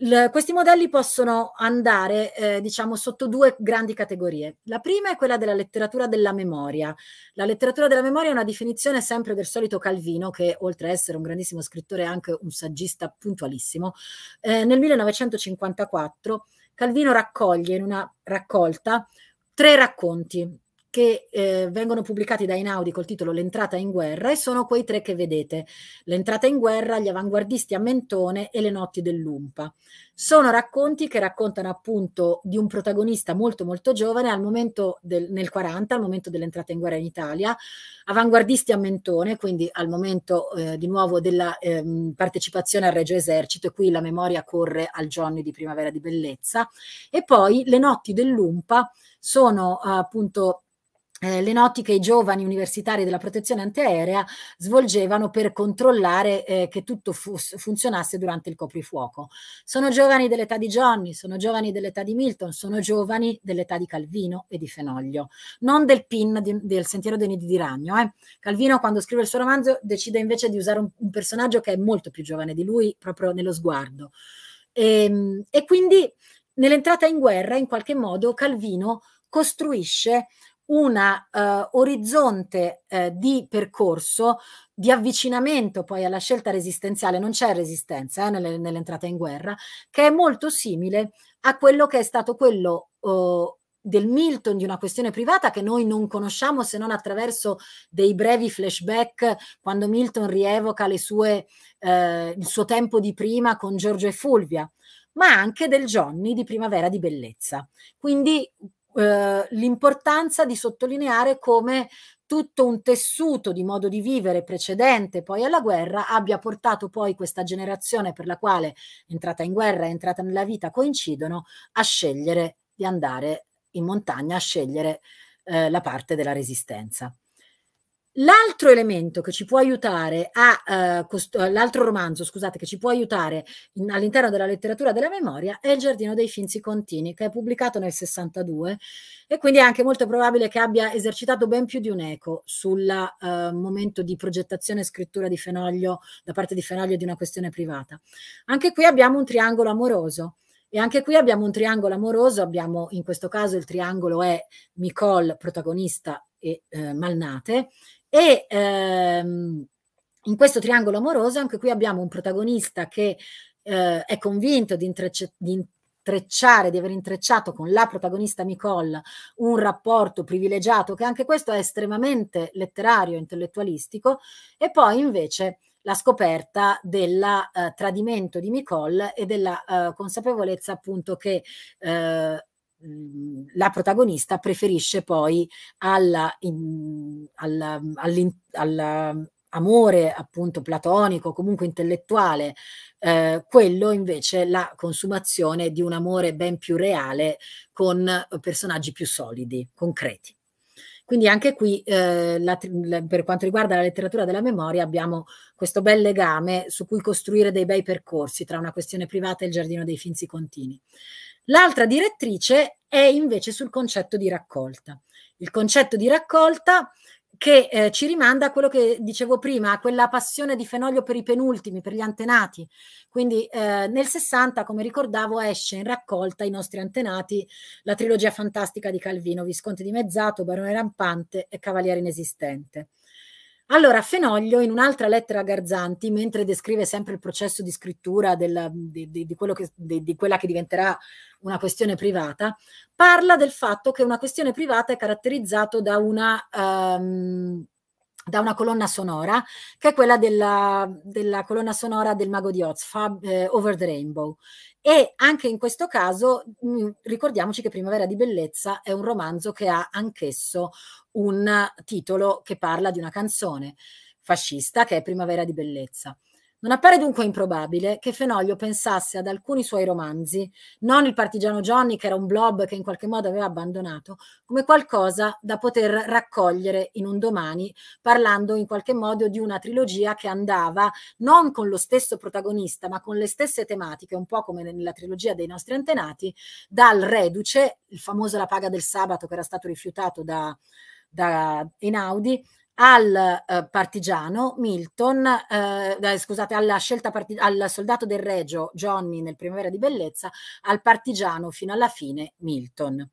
L- questi modelli possono andare, eh, diciamo, sotto due grandi categorie. La prima è quella della letteratura della memoria. La letteratura della memoria è una definizione sempre del solito Calvino, che oltre ad essere un grandissimo scrittore è anche un saggista puntualissimo. Eh, nel 1954 Calvino raccoglie in una raccolta tre racconti che eh, vengono pubblicati da Inaudi col titolo L'entrata in guerra e sono quei tre che vedete, L'entrata in guerra, Gli avanguardisti a Mentone e Le notti dell'Umpa. Sono racconti che raccontano appunto di un protagonista molto molto giovane al momento del, nel 40, al momento dell'entrata in guerra in Italia, avanguardisti a Mentone, quindi al momento eh, di nuovo della eh, partecipazione al Regio Esercito e qui la memoria corre al Johnny di Primavera di Bellezza e poi Le notti dell'Umpa sono appunto eh, le notti che i giovani universitari della protezione antiaerea svolgevano per controllare eh, che tutto funzionasse durante il coprifuoco. Sono giovani dell'età di Johnny, sono giovani dell'età di Milton, sono giovani dell'età di Calvino e di Fenoglio, non del PIN di, del Sentiero dei Nidi di Ragno. Eh. Calvino, quando scrive il suo romanzo, decide invece di usare un, un personaggio che è molto più giovane di lui, proprio nello sguardo. E, ehm, e quindi nell'entrata in guerra, in qualche modo, Calvino costruisce un eh, orizzonte eh, di percorso di avvicinamento poi alla scelta resistenziale, non c'è resistenza eh, nelle, nell'entrata in guerra, che è molto simile a quello che è stato quello oh, del Milton di una questione privata che noi non conosciamo se non attraverso dei brevi flashback quando Milton rievoca le sue, eh, il suo tempo di prima con Giorgio e Fulvia ma anche del Johnny di Primavera di Bellezza. Quindi eh, l'importanza di sottolineare come tutto un tessuto di modo di vivere precedente poi alla guerra abbia portato poi questa generazione per la quale entrata in guerra e entrata nella vita coincidono a scegliere di andare in montagna, a scegliere eh, la parte della resistenza. L'altro elemento che ci può aiutare a uh, cost- eh, l'altro romanzo, scusate, che ci può aiutare all'interno della letteratura della memoria è Il giardino dei Finzi Contini, che è pubblicato nel 62 e quindi è anche molto probabile che abbia esercitato ben più di un eco sul uh, eh, momento di progettazione e scrittura di Fenoglio da parte di Fenoglio di una questione privata. Anche qui abbiamo un triangolo amoroso. E anche qui abbiamo un triangolo amoroso, abbiamo in questo caso il triangolo è Nicole, protagonista e eh, Malnate, e ehm, in questo triangolo amoroso anche qui abbiamo un protagonista che eh, è convinto di, intrecci- di intrecciare, di aver intrecciato con la protagonista Nicole un rapporto privilegiato, che anche questo è estremamente letterario, intellettualistico, e poi invece la scoperta del eh, tradimento di Nicole e della eh, consapevolezza appunto che eh, Ehm, la protagonista preferisce poi all'amore appunto platonico, comunque intellettuale, eh, quello invece la consumazione di un amore ben più reale con personaggi più solidi, concreti. Quindi anche qui, eh, la, la, per quanto riguarda la letteratura della memoria, abbiamo questo bel legame su cui costruire dei bei percorsi tra una questione privata e il giardino dei finzi contini. L'altra direttrice è invece sul concetto di raccolta. Il concetto di raccolta che eh, ci rimanda a quello che dicevo prima, a quella passione di Fenoglio per i penultimi, per gli antenati. Quindi eh, nel 60, come ricordavo, esce in raccolta i nostri antenati la trilogia fantastica di Calvino, Visconti di Mezzato, Barone Rampante e Cavaliere Inesistente. Allora, Fenoglio, in un'altra lettera a Garzanti, mentre descrive sempre il processo di scrittura della, di, di, di, che, di, quella che diventerà una questione privata, parla del fatto che una questione privata è caratterizzata da una um, da una colonna sonora che è quella della, della colonna sonora del Mago di Oz, Fab, eh, Over the Rainbow. E anche in questo caso mh, mm, ricordiamoci che Primavera di Bellezza è un romanzo che ha anch'esso un titolo che parla di una canzone fascista che è Primavera di Bellezza. Non appare dunque improbabile che Fenoglio pensasse ad alcuni suoi romanzi, non il partigiano Johnny che era un blob che in qualche modo aveva abbandonato, come qualcosa da poter raccogliere in un domani, parlando in qualche modo di una trilogia che andava non con lo stesso protagonista, ma con le stesse tematiche, un po' come nella trilogia dei nostri antenati, dal reduce, il famoso La paga del sabato che era stato rifiutato da, da Einaudi, al eh, partigiano Milton, eh, scusate, alla scelta partid- al soldato del Regio Johnny nel Primavera di Bellezza, al partigiano fino alla fine Milton.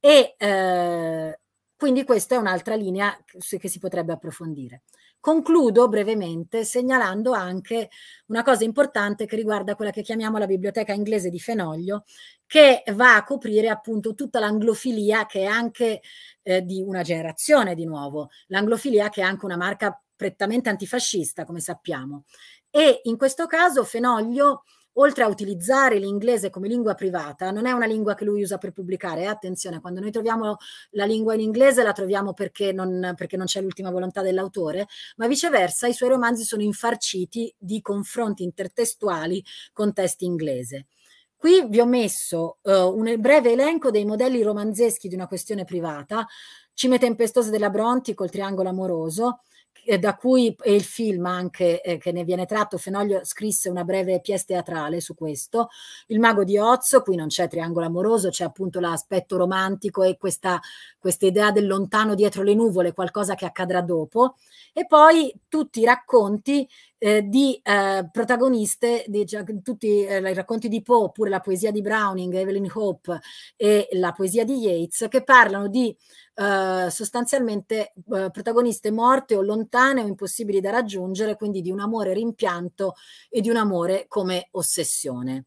E eh, quindi questa è un'altra linea che si potrebbe approfondire. Concludo brevemente segnalando anche una cosa importante che riguarda quella che chiamiamo la biblioteca inglese di Fenoglio, che va a coprire appunto tutta l'anglofilia che è anche eh, di una generazione di nuovo, l'anglofilia che è anche una marca prettamente antifascista, come sappiamo. E in questo caso Fenoglio oltre a utilizzare l'inglese come lingua privata, non è una lingua che lui usa per pubblicare, eh? attenzione, quando noi troviamo la lingua in inglese la troviamo perché non, perché non c'è l'ultima volontà dell'autore, ma viceversa i suoi romanzi sono infarciti di confronti intertestuali con testi inglese. Qui vi ho messo uh, un breve elenco dei modelli romanzeschi di una questione privata, Cime tempestose della Bronti col triangolo amoroso, eh, da cui e il film anche eh, che ne viene tratto, Fenoglio scrisse una breve pièce teatrale su questo, Il mago di Ozzo, qui non c'è triangolo amoroso, c'è appunto l'aspetto romantico e questa, questa idea del lontano dietro le nuvole, qualcosa che accadrà dopo, e poi tutti i racconti eh, di eh, protagoniste di tutti eh, i racconti di Poe, oppure la poesia di Browning, Evelyn Hope e la poesia di Yeats, che parlano di eh, sostanzialmente protagoniste morte o lontane o impossibili da raggiungere, quindi di un amore rimpianto e di un amore come ossessione.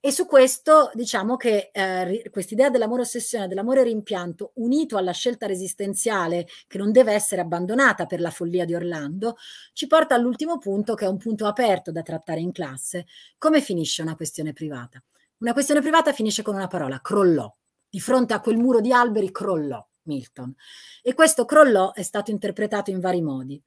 E su questo diciamo che eh, quest'idea dell'amore-ossessione, dell'amore-rimpianto, unito alla scelta resistenziale che non deve essere abbandonata per la follia di Orlando, ci porta all'ultimo punto che è un punto aperto da trattare in classe. Come finisce una questione privata? Una questione privata finisce con una parola, crollò. Di fronte a quel muro di alberi crollò Milton. E questo crollò è stato interpretato in vari modi.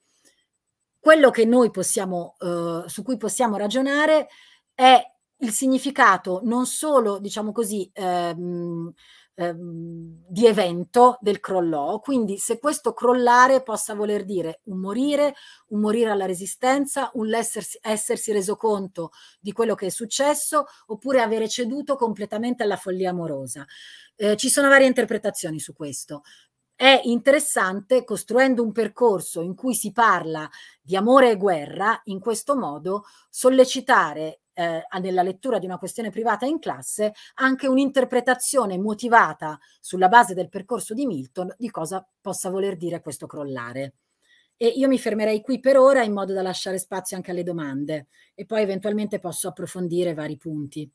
Quello che noi possiamo, eh, su cui possiamo ragionare è il significato non solo, diciamo così, ehm, ehm, di evento del crollò, quindi se questo crollare possa voler dire un morire, un morire alla resistenza, un essersi, essersi reso conto di quello che è successo, oppure avere ceduto completamente alla follia amorosa. Eh, ci sono varie interpretazioni su questo è interessante costruendo un percorso in cui si parla di amore e guerra, in questo modo sollecitare eh, nella lettura di una questione privata in classe anche un'interpretazione motivata sulla base del percorso di Milton di cosa possa voler dire questo crollare. E io mi fermerei qui per ora in modo da lasciare spazio anche alle domande e poi eventualmente posso approfondire vari punti.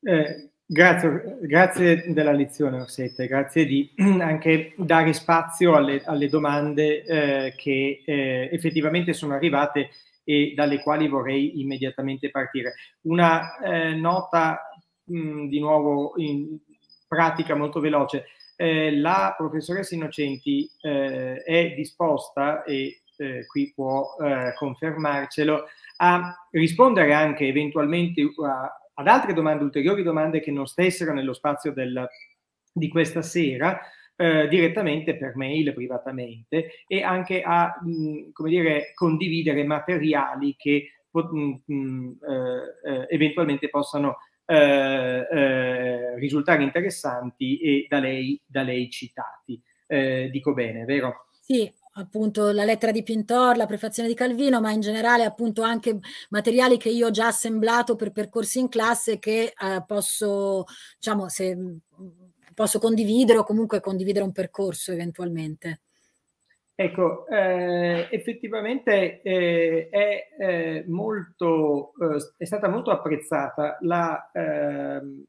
Eh, grazie, grazie, della lezione Rossetta, grazie di [CLEARS THROAT] anche dare spazio alle, alle domande eh, che eh, effettivamente sono arrivate e dalle quali vorrei immediatamente partire. Una eh, nota mh, di nuovo in pratica molto veloce. Eh, la professoressa Innocenti eh, è disposta, e eh, qui può eh, confermarcelo, a rispondere anche eventualmente a, uh, ad altre domande, ulteriori domande che non stessero nello spazio del, di questa sera, eh, direttamente per mail, privatamente e anche a mh, come dire, condividere materiali che mh, mh, eh, eh eventualmente possano eh, risultare interessanti e da lei, da lei citati. dico bene, vero? Sì, appunto la lettera di Pintor, la prefazione di Calvino, ma in generale appunto anche materiali che io ho già assemblato per percorsi in classe che eh, posso, diciamo, se posso condividere o comunque condividere un percorso eventualmente. Ecco, eh, effettivamente eh, è, eh, molto, eh, è, stata molto apprezzata la, ehm,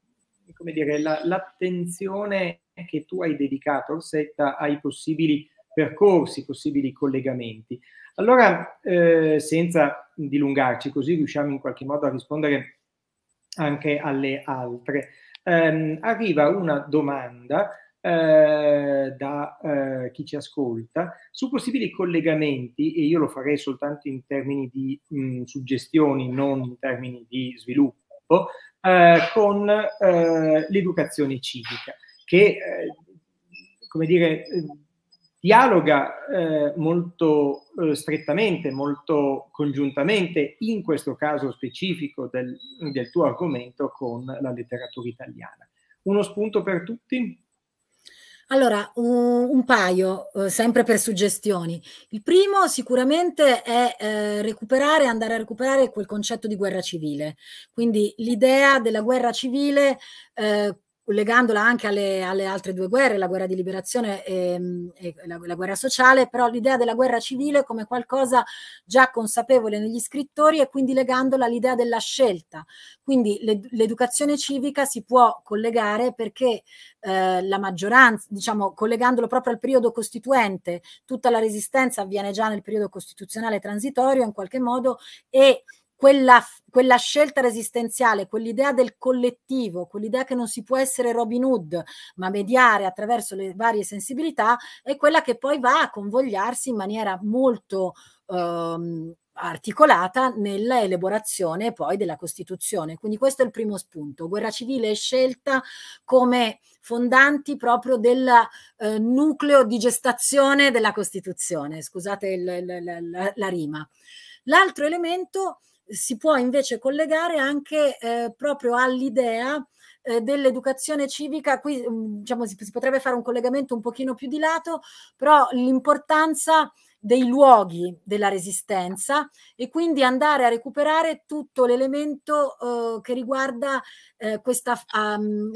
dire, la, l'attenzione che tu hai dedicato, Orsetta, ai possibili percorsi, possibili collegamenti. Allora, eh, senza dilungarci, così riusciamo in qualche modo a rispondere anche alle altre ehm, arriva una domanda eh, da eh, chi ci ascolta su possibili collegamenti, e io lo farei soltanto in termini di mh, mm, suggestioni, non in termini di sviluppo, eh, con eh, l'educazione civica, che, eh, come dire, eh, dialoga eh, molto eh, strettamente, molto congiuntamente, in questo caso specifico del, del, tuo argomento, con la letteratura italiana. Uno spunto per tutti? Allora, un, un paio, eh, sempre per suggestioni. Il primo sicuramente è eh, recuperare, andare a recuperare quel concetto di guerra civile, quindi l'idea della guerra civile eh, collegandola anche alle, alle, altre due guerre, la guerra di liberazione e, e la, la, guerra sociale, però l'idea della guerra civile come qualcosa già consapevole negli scrittori e quindi legandola all'idea della scelta. Quindi l'educazione civica si può collegare perché eh, la maggioranza, diciamo collegandolo proprio al periodo costituente, tutta la resistenza avviene già nel periodo costituzionale transitorio in qualche modo e quella, quella, scelta resistenziale, quell'idea del collettivo, quell'idea che non si può essere Robin Hood, ma mediare attraverso le varie sensibilità, è quella che poi va a convogliarsi in maniera molto ehm, articolata nell'elaborazione poi della Costituzione. Quindi questo è il primo spunto. Guerra civile è scelta come fondanti proprio del eh, nucleo di gestazione della Costituzione. Scusate il, il, la, la rima. L'altro elemento si può invece collegare anche eh, proprio all'idea eh, dell'educazione civica, qui mm, diciamo, si, si, potrebbe fare un collegamento un pochino più di lato, però l'importanza dei luoghi della resistenza e quindi andare a recuperare tutto l'elemento eh, che riguarda eh, questa... Um,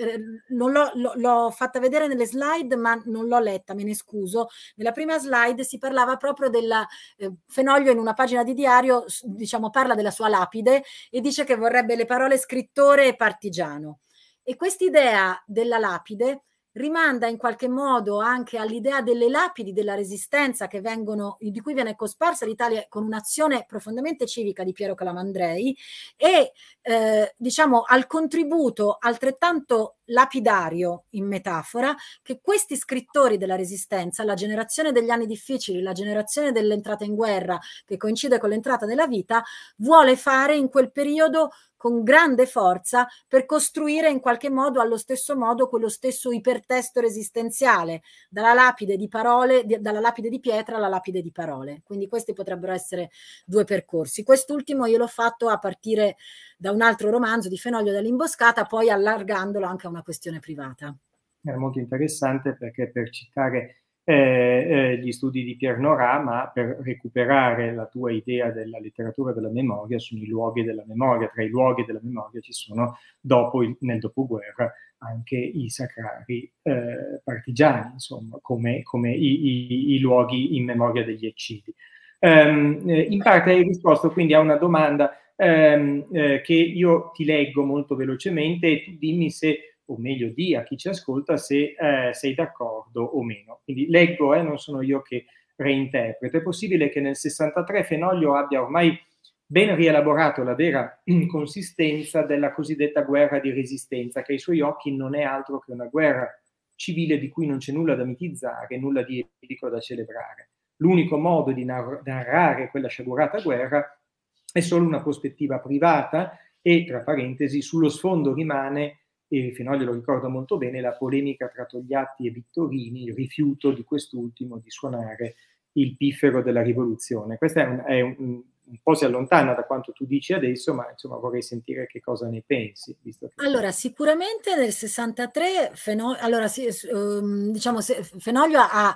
l'ho fatta vedere nelle slide ma non l'ho letta, me ne scuso. Nella prima slide si parlava proprio della... Eh, Fenoglio in una pagina di diario diciamo, parla della sua lapide e dice che vorrebbe le parole scrittore e partigiano. E quest'idea della lapide rimanda in qualche modo anche all'idea delle lapidi della resistenza che vengono, di cui viene cosparsa l'Italia con un'azione profondamente civica di Piero Calamandrei e eh, diciamo al contributo altrettanto lapidario in metafora che questi scrittori della resistenza, la generazione degli anni difficili, la generazione dell'entrata in guerra che coincide con l'entrata nella vita, vuole fare in quel periodo con grande forza per costruire in qualche modo allo stesso modo quello stesso ipertesto resistenziale, dalla lapide di parole, di, dalla lapide di pietra alla lapide di parole. Quindi questi potrebbero essere due percorsi. Quest'ultimo io l'ho fatto a partire da un altro romanzo di Fenoglio dell'Imboscata, poi allargandolo anche a una questione privata. Era molto interessante perché per citare eh, eh, gli studi di Pierre Nora, ma per recuperare la tua idea della letteratura della memoria sono i luoghi della memoria. Tra i luoghi della memoria ci sono, dopo il, nel dopoguerra, anche i sacrari eh, partigiani, insomma, come, come i, i, i, luoghi in memoria degli eccidi. Um, in parte hai risposto quindi a una domanda um, che io ti leggo molto velocemente e tu dimmi se o meglio di a chi ci ascolta se eh, sei d'accordo o meno. Quindi leggo, eh, non sono io che reinterpreto. È possibile che nel 63 Fenoglio abbia ormai ben rielaborato la vera [CLEARS THROAT] consistenza della cosiddetta guerra di resistenza, che ai suoi occhi non è altro che una guerra civile di cui non c'è nulla da mitizzare, nulla di epico da celebrare. L'unico modo di narrare quella sciagurata guerra è solo una prospettiva privata e, tra parentesi, sullo sfondo rimane e Fenoglio lo ricordo molto bene, la polemica tra Togliatti e Vittorini, il rifiuto di quest'ultimo di suonare il piffero della rivoluzione. Questa è, un, è un, un, po' si allontana da quanto tu dici adesso, ma insomma vorrei sentire che cosa ne pensi. Allora, sicuramente nel 63 Fenoglio, allora, sì, ehm, diciamo, Fenoglio ha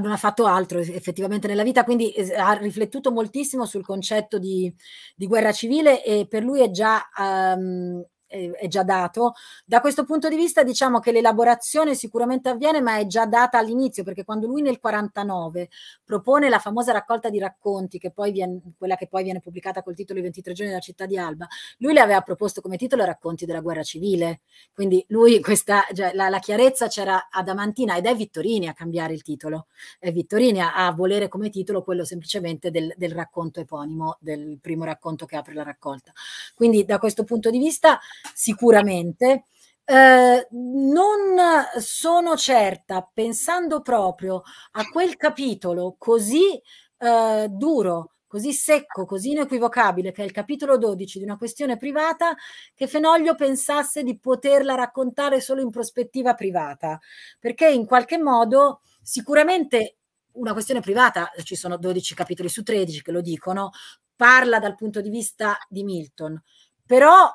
non ha fatto altro effettivamente nella vita, quindi ha riflettuto moltissimo sul concetto di, di guerra civile e per lui è già um, è già dato. Da questo punto di vista diciamo che l'elaborazione sicuramente avviene, ma è già data all'inizio, perché quando lui nel 49 propone la famosa raccolta di racconti, che viene, quella che poi viene pubblicata col titolo I 23 giorni della città di Alba, lui le aveva proposto come titolo Racconti della guerra civile. Quindi lui questa, cioè, la, la, chiarezza c'era ad Amantina ed è Vittorini a cambiare il titolo. È Vittorini a, a volere come titolo quello semplicemente del, del racconto eponimo, del primo racconto che apre la raccolta. Quindi da questo punto di vista sicuramente. Eh, non sono certa, pensando proprio a quel capitolo così eh, duro, così secco, così inequivocabile, che è il capitolo 12 di una questione privata, che Fenoglio pensasse di poterla raccontare solo in prospettiva privata, perché in qualche modo sicuramente una questione privata, ci sono 12 capitoli su 13 che lo dicono, parla dal punto di vista di Milton, però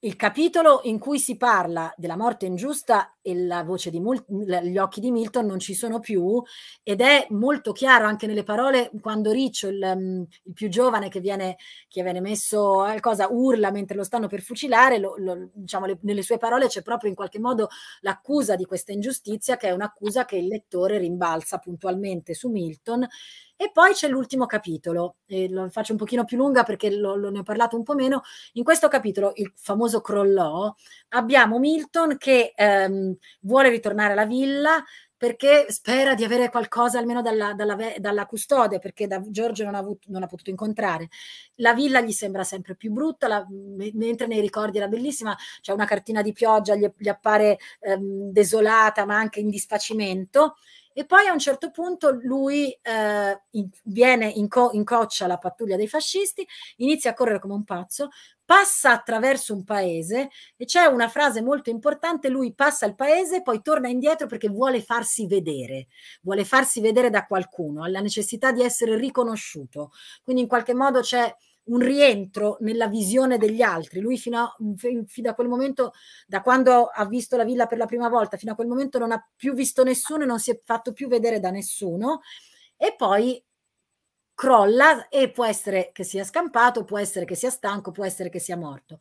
il capitolo in cui si parla della morte ingiusta e la voce di Mul- gli occhi di Milton non ci sono più ed è molto chiaro anche nelle parole quando Riccio, il, mm, il più giovane che viene, che viene messo al cosa, urla mentre lo stanno per fucilare, lo, lo, diciamo, le, nelle sue parole c'è proprio in qualche modo l'accusa di questa ingiustizia che è un'accusa che il lettore rimbalza puntualmente su Milton e poi c'è l'ultimo capitolo, e lo faccio un pochino più lunga perché lo, lo, ne ho parlato un po' meno. In questo capitolo, il famoso crollò, abbiamo Milton che ehm, vuole ritornare alla villa perché spera di avere qualcosa almeno dalla, dalla, dalla custode, perché da Giorgio non ha, avuto, non ha, potuto incontrare. La villa gli sembra sempre più brutta, la, mentre nei ricordi era bellissima, c'è una cartina di pioggia, gli, gli appare ehm, desolata ma anche in disfacimento. E poi a un certo punto lui eh, in, viene in, co- in coccia alla pattuglia dei fascisti, inizia a correre come un pazzo, passa attraverso un paese e c'è una frase molto importante, lui passa il paese, poi torna indietro perché vuole farsi vedere, vuole farsi vedere da qualcuno, ha la necessità di essere riconosciuto. Quindi in qualche modo c'è un rientro nella visione degli altri. Lui fino a, fino a quel momento, da quando ha visto la villa per la prima volta, fino a quel momento non ha più visto nessuno e non si è fatto più vedere da nessuno. E poi crolla e può essere che sia scampato, può essere che sia stanco, può essere che sia morto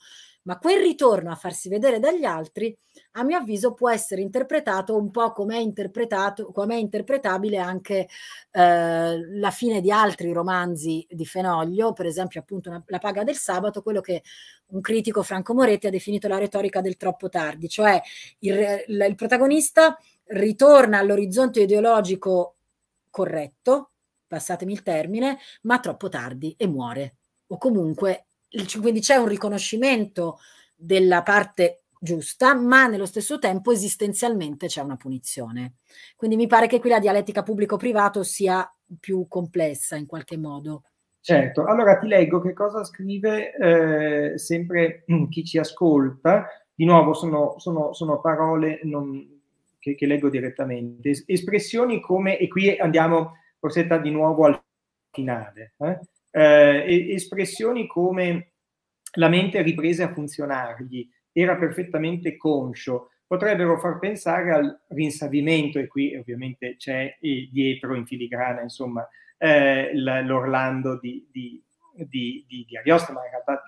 ma quel ritorno a farsi vedere dagli altri, a mio avviso, può essere interpretato un po' come è, interpretato, come è interpretabile anche eh, la fine di altri romanzi di Fenoglio, per esempio appunto una, La paga del sabato, quello che un critico Franco Moretti ha definito la retorica del troppo tardi, cioè il, il, il protagonista ritorna all'orizzonte ideologico corretto, passatemi il termine, ma troppo tardi e muore o comunque quindi c'è un riconoscimento della parte giusta, ma nello stesso tempo esistenzialmente c'è una punizione. Quindi mi pare che qui la dialettica pubblico-privato sia più complessa in qualche modo. Certo, allora ti leggo che cosa scrive eh, sempre [CLEARS THROAT] chi ci ascolta. Di nuovo sono, sono, sono parole non, che, che, leggo direttamente. Espressioni come, e qui andiamo, forse di nuovo al finale. Eh? eh, espressioni come la mente riprese a funzionargli, era perfettamente conscio, potrebbero far pensare al rinsavimento, e qui ovviamente c'è dietro in filigrana, insomma, eh, l'Orlando di, di, di, di, Ariosto, ma in realtà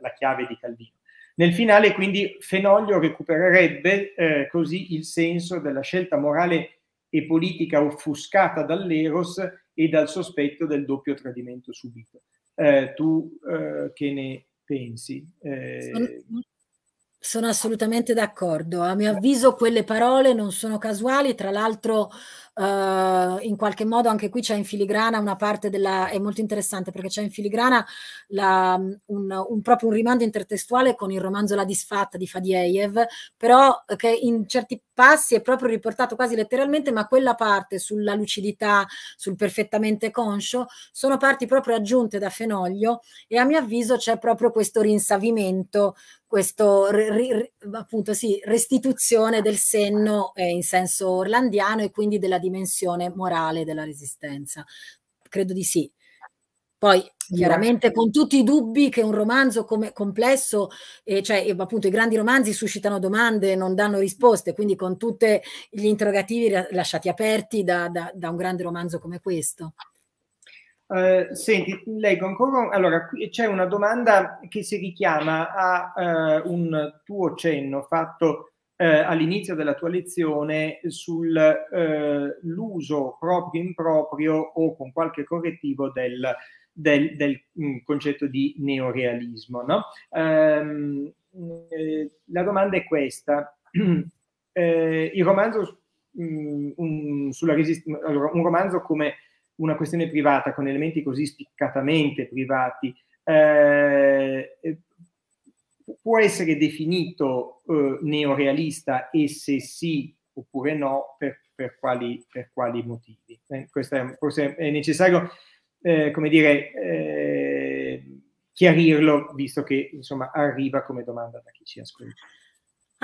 la chiave di Calvino. Nel finale, quindi, Fenoglio recupererebbe eh, così il senso della scelta morale e politica offuscata dall'Eros e dal sospetto del doppio tradimento subito. Eh, tu eh, che ne pensi? Eh... Sono, sono assolutamente d'accordo. A mio avviso quelle parole non sono casuali, tra l'altro Uh, in qualche modo anche qui c'è in filigrana una parte della è molto interessante perché c'è in filigrana la, un, un, proprio un rimando intertestuale con il romanzo La disfatta di Fadieev però che in certi passi è proprio riportato quasi letteralmente ma quella parte sulla lucidità sul perfettamente conscio sono parti proprio aggiunte da Fenoglio e a mio avviso c'è proprio questo rinsavimento questo appunto sì, restituzione del senno eh, in senso orlandiano e quindi della dimensione morale della resistenza. Credo di sì. Poi chiaramente con tutti i dubbi che un romanzo come complesso, eh, cioè eh, appunto i grandi romanzi suscitano domande, e non danno risposte, quindi con tutti gli interrogativi lasciati aperti da, da, da un grande romanzo come questo. Eh, senti, leggo ancora. Allora, qui c'è una domanda che si richiama a uh, un tuo cenno fatto uh, all'inizio della tua lezione sull'uso proprio improprio o con qualche correttivo del, del, del mh, mm, concetto di neorealismo. No? Um, eh, la domanda è questa. [CLEARS THROAT] eh, il romanzo, mh, mm, un, resist- allora, un romanzo come una questione privata con elementi così spiccatamente privati eh, eh può essere definito eh, neorealista e se sì oppure no per, per, quali, per quali, motivi. Eh, questo è, forse è necessario, eh, come dire, eh, chiarirlo visto che insomma arriva come domanda da chi ci ascolta.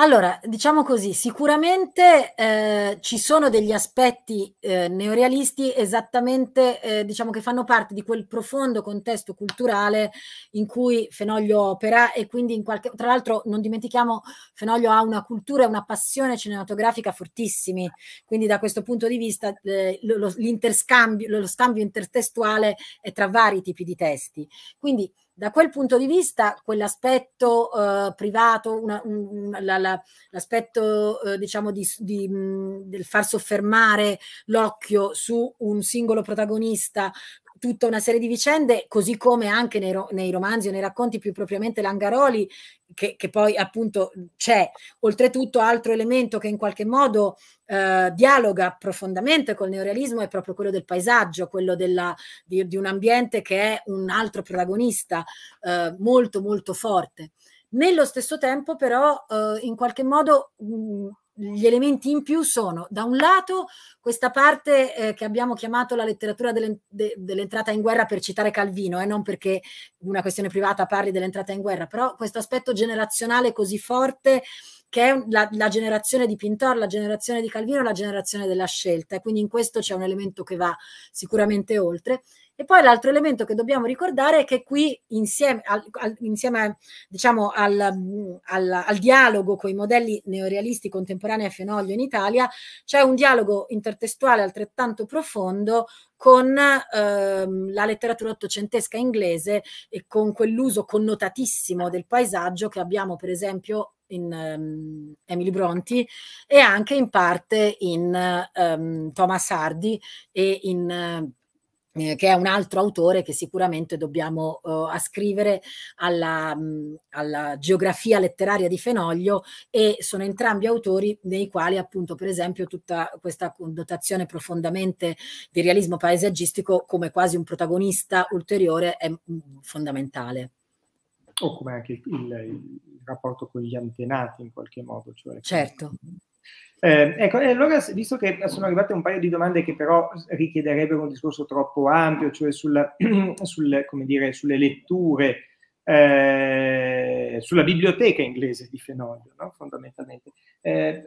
Allora, diciamo così, sicuramente eh, ci sono degli aspetti eh, neorealisti esattamente, eh, diciamo che fanno parte di quel profondo contesto culturale in cui Fenoglio opera e quindi in qualche... Tra l'altro non dimentichiamo, Fenoglio ha una cultura e una passione cinematografica fortissimi, quindi da questo punto di vista eh, lo, lo, lo scambio intertestuale è tra vari tipi di testi. Quindi da quel punto di vista, quell'aspetto eh, privato, una, un, la, la, l'aspetto eh, diciamo di, di, mh, del far soffermare l'occhio su un singolo protagonista tutta una serie di vicende, così come anche nei, ro nei romanzi o nei racconti più propriamente Langaroli, che, che poi appunto c'è. Oltretutto, altro elemento che in qualche modo eh, dialoga profondamente col neorealismo è proprio quello del paesaggio, quello della, di, di, un ambiente che è un altro protagonista eh, molto molto forte. Nello stesso tempo, però, eh, in qualche modo mh, mm, gli elementi in più sono, da un lato, questa parte eh, che abbiamo chiamato la letteratura dell'ent- de- dell'entrata in guerra per citare Calvino, e eh, non perché una questione privata parli dell'entrata in guerra, però questo aspetto generazionale così forte che è la, la generazione di Pintor, la generazione di Calvino, la generazione della scelta, e quindi in questo c'è un elemento che va sicuramente oltre. E poi l'altro elemento che dobbiamo ricordare è che qui insieme al, al, insieme, diciamo, al, al dialogo con i modelli neorealisti contemporanei a Fenoglio in Italia c'è un dialogo intertestuale altrettanto profondo con ehm, la letteratura ottocentesca inglese e con quell'uso connotatissimo del paesaggio che abbiamo per esempio in um, Emily Bronti e anche in parte in um, Thomas Hardy e in uh, eh, che è un altro autore che sicuramente dobbiamo eh, ascrivere alla, mh, mm, alla, geografia letteraria di Fenoglio e sono entrambi autori nei quali appunto per esempio tutta questa connotazione profondamente di realismo paesaggistico come quasi un protagonista ulteriore è mh, mm, fondamentale. O come anche il, il, rapporto con gli antenati in qualche modo. Cioè certo. Eh, ecco, e allora, visto che sono arrivate un paio di domande che però richiederebbero un discorso troppo ampio, cioè sulla, sul, [CLEARS THROAT] dire, sulle letture, eh, sulla biblioteca inglese di Fenoglio, no? fondamentalmente. Eh,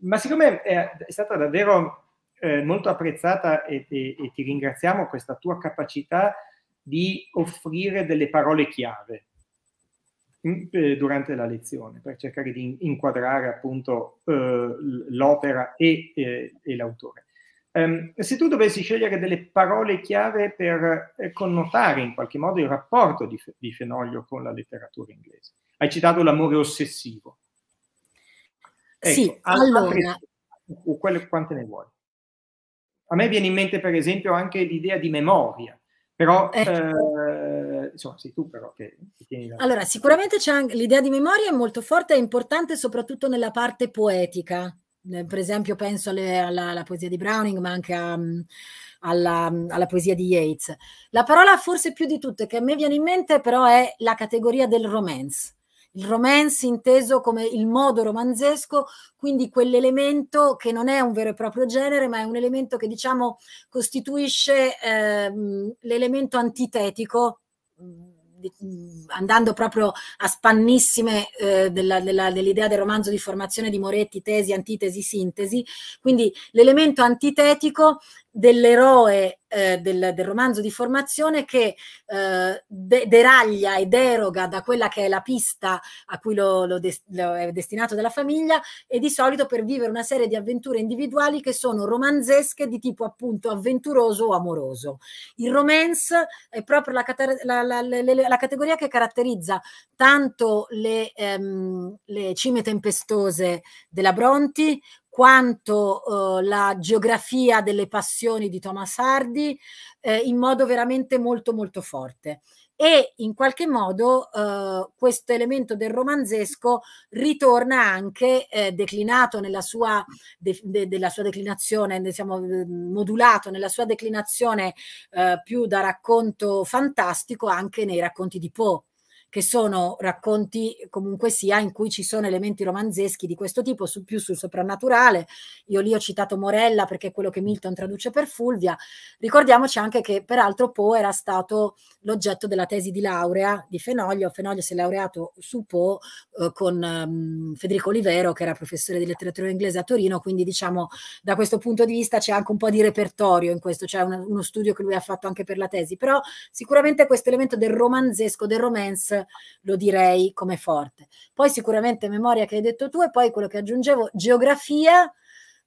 ma siccome è, è stata davvero eh, molto apprezzata e, e, e ti ringraziamo questa tua capacità di offrire delle parole chiave, eh, durante la lezione per cercare di inquadrare appunto eh, l'opera e, e, eh, e l'autore. Um, se tu dovessi scegliere delle parole chiave per eh, connotare in qualche modo il rapporto di, di, Fenoglio con la letteratura inglese, hai citato l'amore ossessivo. Ecco, sì, allora... Quelle, quante ne vuoi? A me viene in mente per esempio anche l'idea di memoria, però, eh. eh, insomma, sei tu però che, che tieni la... Allora, sicuramente c'è anche, l'idea di memoria è molto forte e importante soprattutto nella parte poetica. Eh, per esempio penso alle, alla, alla, poesia di Browning, ma anche a, mm, alla, mm, alla, poesia di Yeats. La parola forse più di tutte che a me viene in mente però è la categoria del romance il romance inteso come il modo romanzesco, quindi quell'elemento che non è un vero e proprio genere, ma è un elemento che diciamo costituisce eh, l'elemento antitetico mm, mm, andando proprio a spannissime eh, della, della, dell'idea del romanzo di formazione di Moretti, tesi, antitesi, sintesi, quindi l'elemento antitetico dell'eroe eh, del, del, romanzo di formazione che eh, de- deraglia e deroga da quella che è la pista a cui lo, lo, de- lo è destinato dalla famiglia e di solito per vivere una serie di avventure individuali che sono romanzesche di tipo appunto avventuroso o amoroso. Il romance è proprio la, cate- la, la, la categoria che caratterizza tanto le, ehm, le cime tempestose della Bronti quanto eh, la geografia delle passioni di Thomas Hardy eh, in modo veramente molto molto forte e in qualche modo eh, questo elemento del romanzesco ritorna anche eh, declinato nella sua, de, de, della sua declinazione, diciamo, modulato nella sua declinazione eh, più da racconto fantastico anche nei racconti di Poe che sono racconti comunque sia in cui ci sono elementi romanzeschi di questo tipo, su, più sul soprannaturale. Io lì ho citato Morella perché è quello che Milton traduce per Fulvia. Ricordiamoci anche che peraltro Poe era stato l'oggetto della tesi di laurea di Fenoglio. Fenoglio si è laureato su Poe eh, con um, Federico Olivero, che era professore di letteratura inglese a Torino, quindi diciamo da questo punto di vista c'è anche un po' di repertorio in questo, c'è cioè un, uno studio che lui ha fatto anche per la tesi, però sicuramente questo elemento del romanzesco, del romance lo direi come forte. Poi sicuramente memoria che hai detto tu e poi quello che aggiungevo, geografia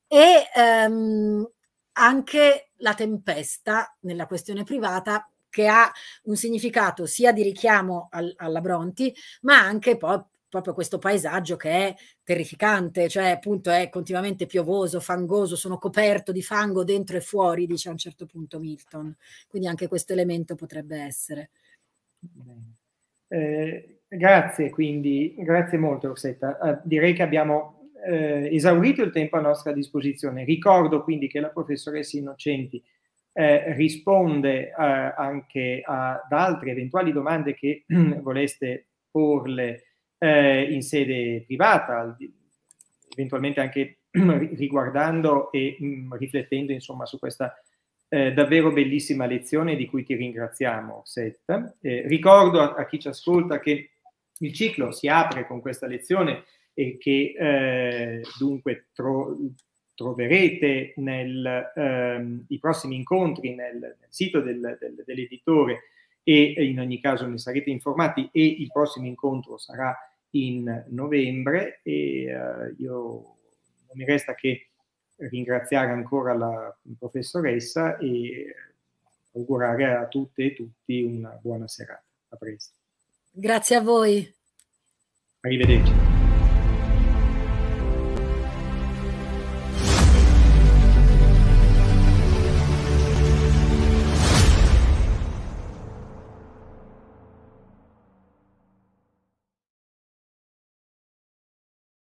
e ehm, anche la tempesta nella questione privata che ha un significato sia di richiamo al, alla Bronti, ma anche poi proprio questo paesaggio che è terrificante, cioè appunto è continuamente piovoso, fangoso, sono coperto di fango dentro e fuori, dice a un certo punto Milton. Quindi anche questo elemento potrebbe essere. Bene. Eh, grazie quindi, grazie molto Rossetta. Eh, direi che abbiamo eh, esaurito il tempo a nostra disposizione. Ricordo quindi che la professoressa Innocenti eh, risponde eh, anche ad altre eventuali domande che [CLEARS THROAT] voleste porle in sede privata, eventualmente anche [CLEARS THROAT] riguardando e mh, mm, riflettendo insomma su questa eh, davvero bellissima lezione di cui ti ringraziamo, Seth. Eh, ricordo a, a, chi ci ascolta che il ciclo si apre con questa lezione e che eh, dunque tro troverete nei ehm, prossimi incontri nel, nel sito del, del, dell'editore e in ogni caso ne sarete informati e il prossimo incontro sarà in novembre e eh, io non mi resta che ringraziare ancora la professoressa e augurare a tutte e tutti una buona serata. A presto. Grazie a voi. Arrivederci.